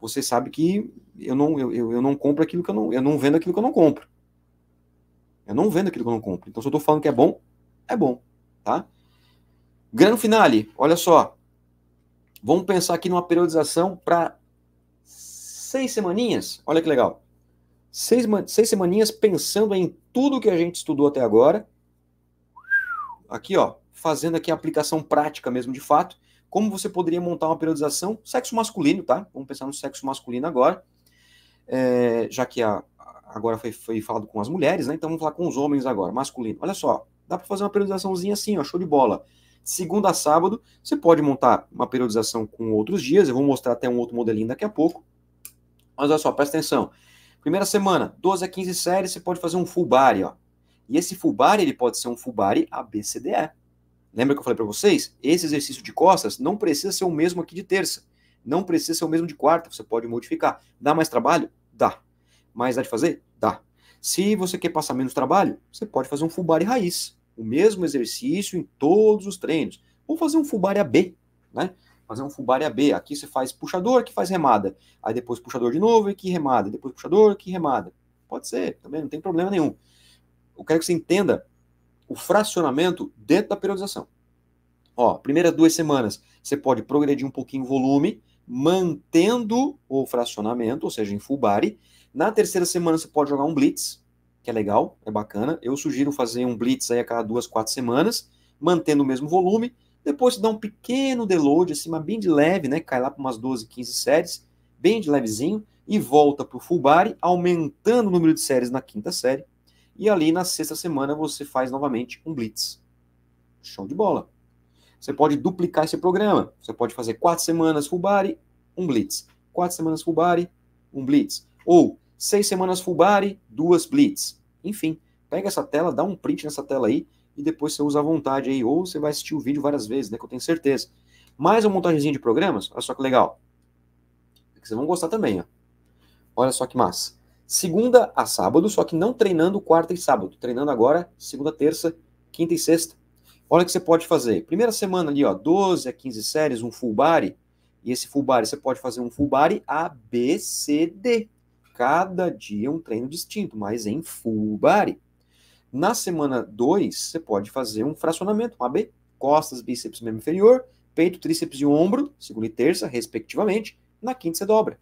Você sabe que eu não, eu, eu não compro aquilo que eu não, eu não vendo aquilo que eu não compro. Eu não vendo aquilo que eu não compro. Então se eu estou falando que é bom, é bom, tá? Grande finale, olha só. Vamos pensar aqui numa periodização para seis semaninhas. Olha que legal seis, seis semaninhas pensando em tudo que a gente estudou até agora. Aqui, ó, fazendo aqui a aplicação prática mesmo, de fato. Como você poderia montar uma periodização? Sexo masculino, tá? Vamos pensar no sexo masculino agora. É, já que a, agora foi, foi falado com as mulheres, né? Então vamos falar com os homens agora, masculino. Olha só, dá para fazer uma periodizaçãozinha assim, ó, show de bola. segunda a sábado, você pode montar uma periodização com outros dias, eu vou mostrar até um outro modelinho daqui a pouco. Mas olha só, presta atenção. Primeira semana, 12 a 15 séries, você pode fazer um full body, ó. E esse full body, ele pode ser um full body ABCDE. Lembra que eu falei para vocês? Esse exercício de costas não precisa ser o mesmo aqui de terça. Não precisa ser o mesmo de quarta, você pode modificar. Dá mais trabalho? Dá. Mais dá de fazer? Dá. Se você quer passar menos trabalho, você pode fazer um full body raiz. O mesmo exercício em todos os treinos. Ou fazer um full body AB, né? fazer um fubária B. Aqui você faz puxador que faz remada, aí depois puxador de novo e que remada, depois puxador que remada. Pode ser, também não tem problema nenhum. Eu quero que você entenda o fracionamento dentro da periodização. Ó, primeiras duas semanas você pode progredir um pouquinho o volume, mantendo o fracionamento, ou seja, em full body. Na terceira semana você pode jogar um blitz, que é legal, é bacana. Eu sugiro fazer um blitz aí a cada duas, quatro semanas, mantendo o mesmo volume. Depois dá um pequeno deload, assim, bem de leve, né? Cai lá para umas 12, 15 séries, bem de levezinho, e volta para o full body, aumentando o número de séries na quinta série. E ali na sexta semana você faz novamente um blitz. Show de bola. Você pode duplicar esse programa. Você pode fazer quatro semanas full body, um blitz. Quatro semanas full body, um blitz. Ou seis semanas full body, duas blitz. Enfim, pega essa tela, dá um print nessa tela aí e depois você usa à vontade aí, ou você vai assistir o vídeo várias vezes, né, que eu tenho certeza. Mais uma montagemzinha de programas, olha só que legal. É que vocês vão gostar também, ó. Olha só que massa. Segunda a sábado, só que não treinando quarta e sábado, treinando agora segunda, terça, quinta e sexta. Olha o que você pode fazer. Primeira semana ali, ó, 12 a 15 séries, um full body. E esse full body, você pode fazer um full body A, B, C, D. Cada dia um treino distinto, mas em full body. Na semana 2, você pode fazer um fracionamento, um AB, costas, bíceps, membro inferior, peito, tríceps e ombro, segunda e terça, respectivamente. Na quinta, você dobra.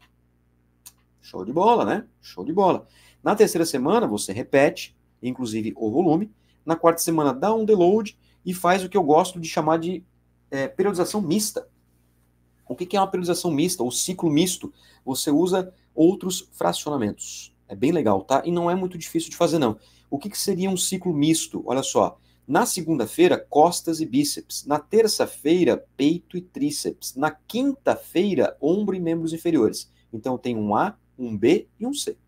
Show de bola, né? Show de bola. Na terceira semana, você repete, inclusive o volume. Na quarta semana, dá um deload e faz o que eu gosto de chamar de é, periodização mista. O que, que é uma periodização mista ou ciclo misto? Você usa outros fracionamentos. É bem legal, tá? E não é muito difícil de fazer, não. O que, que seria um ciclo misto? Olha só. Na segunda-feira, costas e bíceps. Na terça-feira, peito e tríceps. Na quinta-feira, ombro e membros inferiores. Então tem um A, um B e um C.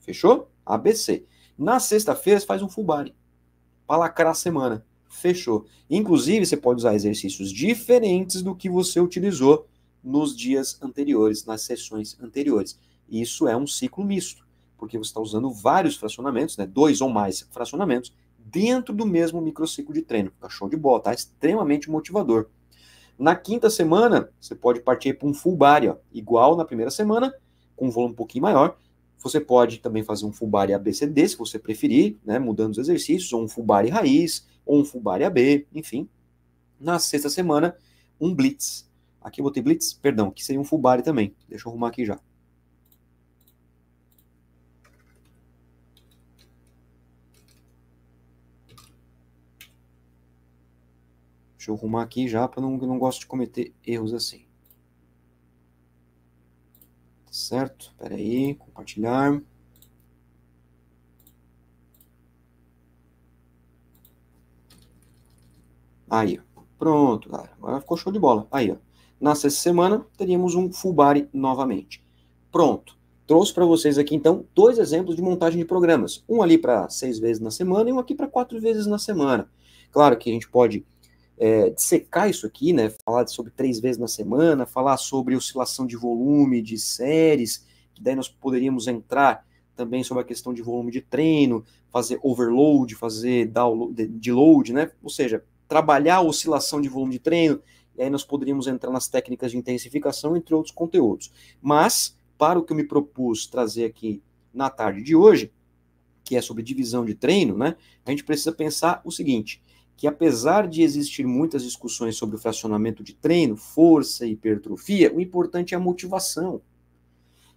Fechou? ABC. Na sexta-feira, faz um full body. Para lacrar a semana. Fechou. Inclusive, você pode usar exercícios diferentes do que você utilizou nos dias anteriores, nas sessões anteriores. Isso é um ciclo misto porque você está usando vários fracionamentos, né, dois ou mais fracionamentos, dentro do mesmo microciclo de treino. Tá show de bola, tá? Extremamente motivador. Na quinta semana, você pode partir para um full body, ó, igual na primeira semana, com um volume um pouquinho maior. Você pode também fazer um full body ABCD, se você preferir, né, mudando os exercícios, ou um full body raiz, ou um full body AB, enfim. Na sexta semana, um blitz. Aqui eu botei blitz, perdão, que seria um full body também. Deixa eu arrumar aqui já. Deixa eu arrumar aqui já, porque eu não, não gosto de cometer erros assim. Tá certo? Espera aí, compartilhar. Aí, pronto, galera. Agora ficou show de bola. Aí, ó. Na sexta semana, teríamos um full body novamente. Pronto. Trouxe para vocês aqui, então, dois exemplos de montagem de programas. Um ali para seis vezes na semana e um aqui para quatro vezes na semana. Claro que a gente pode é, dissecar isso aqui, né? Falar sobre três vezes na semana, falar sobre oscilação de volume de séries, que daí nós poderíamos entrar também sobre a questão de volume de treino, fazer overload, fazer download, load, né? Ou seja, trabalhar a oscilação de volume de treino, e aí nós poderíamos entrar nas técnicas de intensificação, entre outros conteúdos. Mas, para o que eu me propus trazer aqui na tarde de hoje, que é sobre divisão de treino, né? A gente precisa pensar o seguinte: que apesar de existir muitas discussões sobre o fracionamento de treino, força e hipertrofia, o importante é a motivação.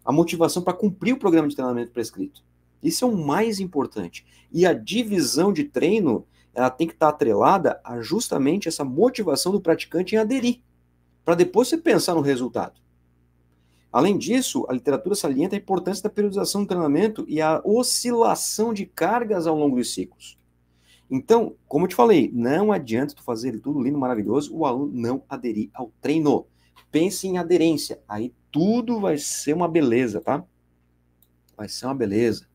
A motivação para cumprir o programa de treinamento prescrito. Isso é o mais importante. E a divisão de treino, ela tem que estar atrelada a justamente essa motivação do praticante em aderir, para depois você pensar no resultado. Além disso, a literatura salienta a importância da periodização do treinamento e a oscilação de cargas ao longo dos ciclos. Então, como eu te falei, não adianta tu fazer tudo lindo, maravilhoso, o aluno não aderir ao treino. Pense em aderência, aí tudo vai ser uma beleza, tá? Vai ser uma beleza.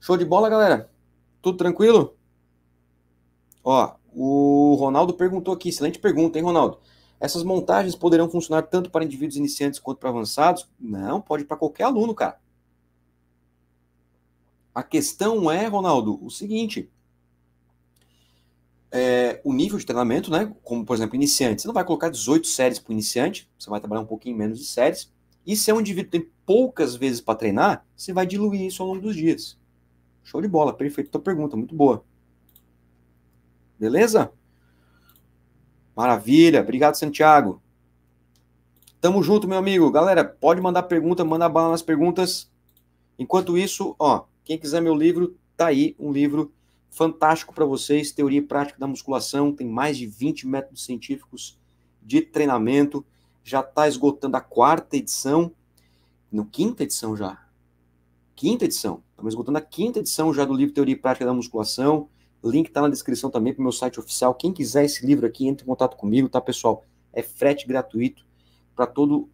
Show de bola, galera? Tudo tranquilo? Ó, o Ronaldo perguntou aqui, excelente pergunta, hein, Ronaldo? Essas montagens poderão funcionar tanto para indivíduos iniciantes quanto para avançados? Não, pode para qualquer aluno, cara. A questão é, Ronaldo, o seguinte: é, o nível de treinamento, né? Como, por exemplo, iniciante, você não vai colocar 18 séries para o iniciante, você vai trabalhar um pouquinho menos de séries. E se é um indivíduo que tem poucas vezes para treinar, você vai diluir isso ao longo dos dias. Show de bola, perfeito. Tua então pergunta, muito boa. Beleza? Maravilha, obrigado, Santiago. Tamo junto, meu amigo. Galera, pode mandar pergunta, manda bala nas perguntas. Enquanto isso, ó, quem quiser meu livro, tá aí um livro fantástico para vocês, teoria e prática da musculação, tem mais de 20 métodos científicos de treinamento, já tá esgotando a quarta edição, no quinta edição já, quinta edição, estamos esgotando a quinta edição já do livro Teoria e Prática da Musculação, link está na descrição também para o meu site oficial, quem quiser esse livro aqui, entre em contato comigo, tá pessoal, é frete gratuito para todo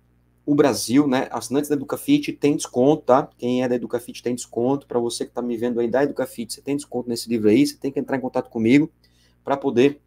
o Brasil, né? Assinantes da Educafit tem desconto, tá? Quem é da Educafit tem desconto. Para você que está me vendo aí da Educafit, você tem desconto nesse livro aí. Você tem que entrar em contato comigo para poder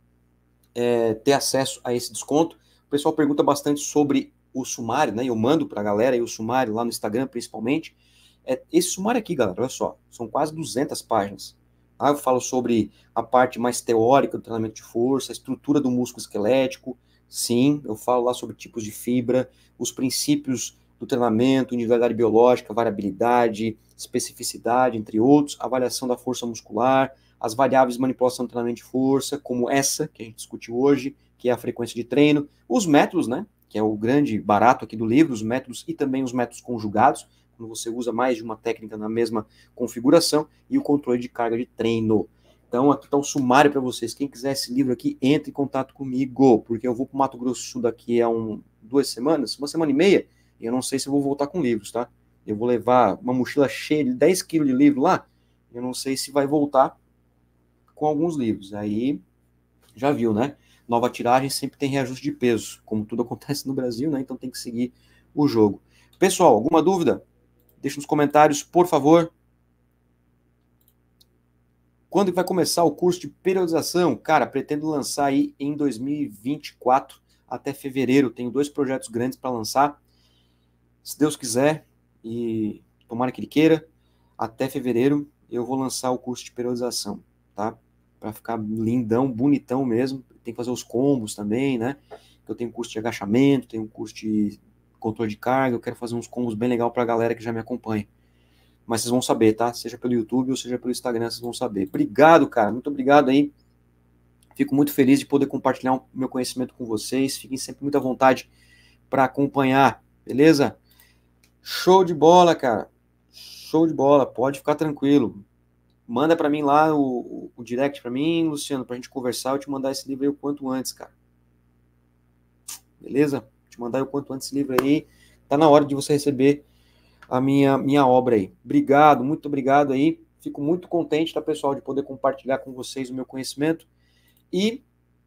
é, ter acesso a esse desconto. O pessoal pergunta bastante sobre o sumário, né? Eu mando para a galera aí o sumário lá no Instagram, principalmente. É, esse sumário aqui, galera, olha só, são quase 200 páginas. Ah, Eu falo sobre a parte mais teórica do treinamento de força, a estrutura do músculo esquelético, Sim, eu falo lá sobre tipos de fibra, os princípios do treinamento, individualidade biológica, variabilidade, especificidade, entre outros, avaliação da força muscular, as variáveis de manipulação do treinamento de força, como essa que a gente discutiu hoje, que é a frequência de treino, os métodos, né, que é o grande barato aqui do livro, os métodos e também os métodos conjugados, quando você usa mais de uma técnica na mesma configuração, e o controle de carga de treino. Então, aqui está um sumário para vocês. Quem quiser esse livro aqui, entre em contato comigo, porque eu vou para o Mato Grosso do Sul daqui a um, duas semanas, uma semana e meia, e eu não sei se vou voltar com livros, tá? Eu vou levar uma mochila cheia de 10 quilos de livro lá, eu não sei se vai voltar com alguns livros. Aí, já viu, né? Nova tiragem sempre tem reajuste de peso, como tudo acontece no Brasil, né? Então tem que seguir o jogo. Pessoal, alguma dúvida? Deixe nos comentários, por favor. Quando vai começar o curso de periodização? Cara, pretendo lançar aí em 2024 até fevereiro. Tenho dois projetos grandes para lançar. Se Deus quiser e tomara que ele queira, até fevereiro eu vou lançar o curso de periodização, tá? Para ficar lindão, bonitão mesmo. Tem que fazer os combos também, né? Eu tenho curso de agachamento, tenho curso de controle de carga, eu quero fazer uns combos bem legal para a galera que já me acompanha mas vocês vão saber, tá? Seja pelo YouTube ou seja pelo Instagram, vocês vão saber. Obrigado, cara, muito obrigado aí. Fico muito feliz de poder compartilhar meu conhecimento com vocês. Fiquem sempre muito à vontade para acompanhar, beleza? Show de bola, cara. Show de bola. Pode ficar tranquilo. Manda para mim lá o, o direct para mim, Luciano, para a gente conversar. Eu te mandar esse livro aí o quanto antes, cara. Beleza? Te mandar o quanto antes esse livro aí. Tá na hora de você receber a minha, minha obra aí. Obrigado, muito obrigado aí. Fico muito contente, tá, pessoal, de poder compartilhar com vocês o meu conhecimento. E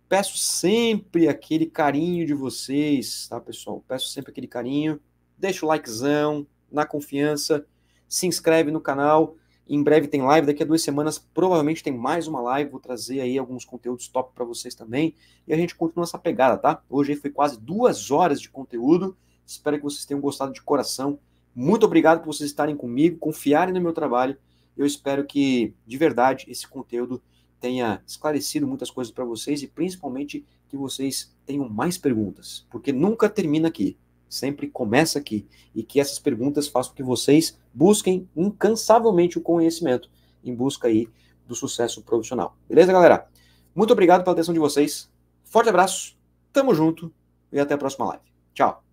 peço sempre aquele carinho de vocês, tá, pessoal? Peço sempre aquele carinho. Deixa o likezão, na confiança. Se inscreve no canal. Em breve tem live, daqui a duas semanas provavelmente tem mais uma live, vou trazer aí alguns conteúdos top para vocês também. E a gente continua essa pegada, tá? Hoje aí foi quase duas horas de conteúdo. Espero que vocês tenham gostado de coração. Muito obrigado por vocês estarem comigo, confiarem no meu trabalho. Eu espero que, de verdade, esse conteúdo tenha esclarecido muitas coisas para vocês e principalmente que vocês tenham mais perguntas, porque nunca termina aqui, sempre começa aqui e que essas perguntas façam que vocês busquem incansavelmente o conhecimento em busca aí do sucesso profissional. Beleza, galera? Muito obrigado pela atenção de vocês. Forte abraço, tamo junto e até a próxima live. Tchau.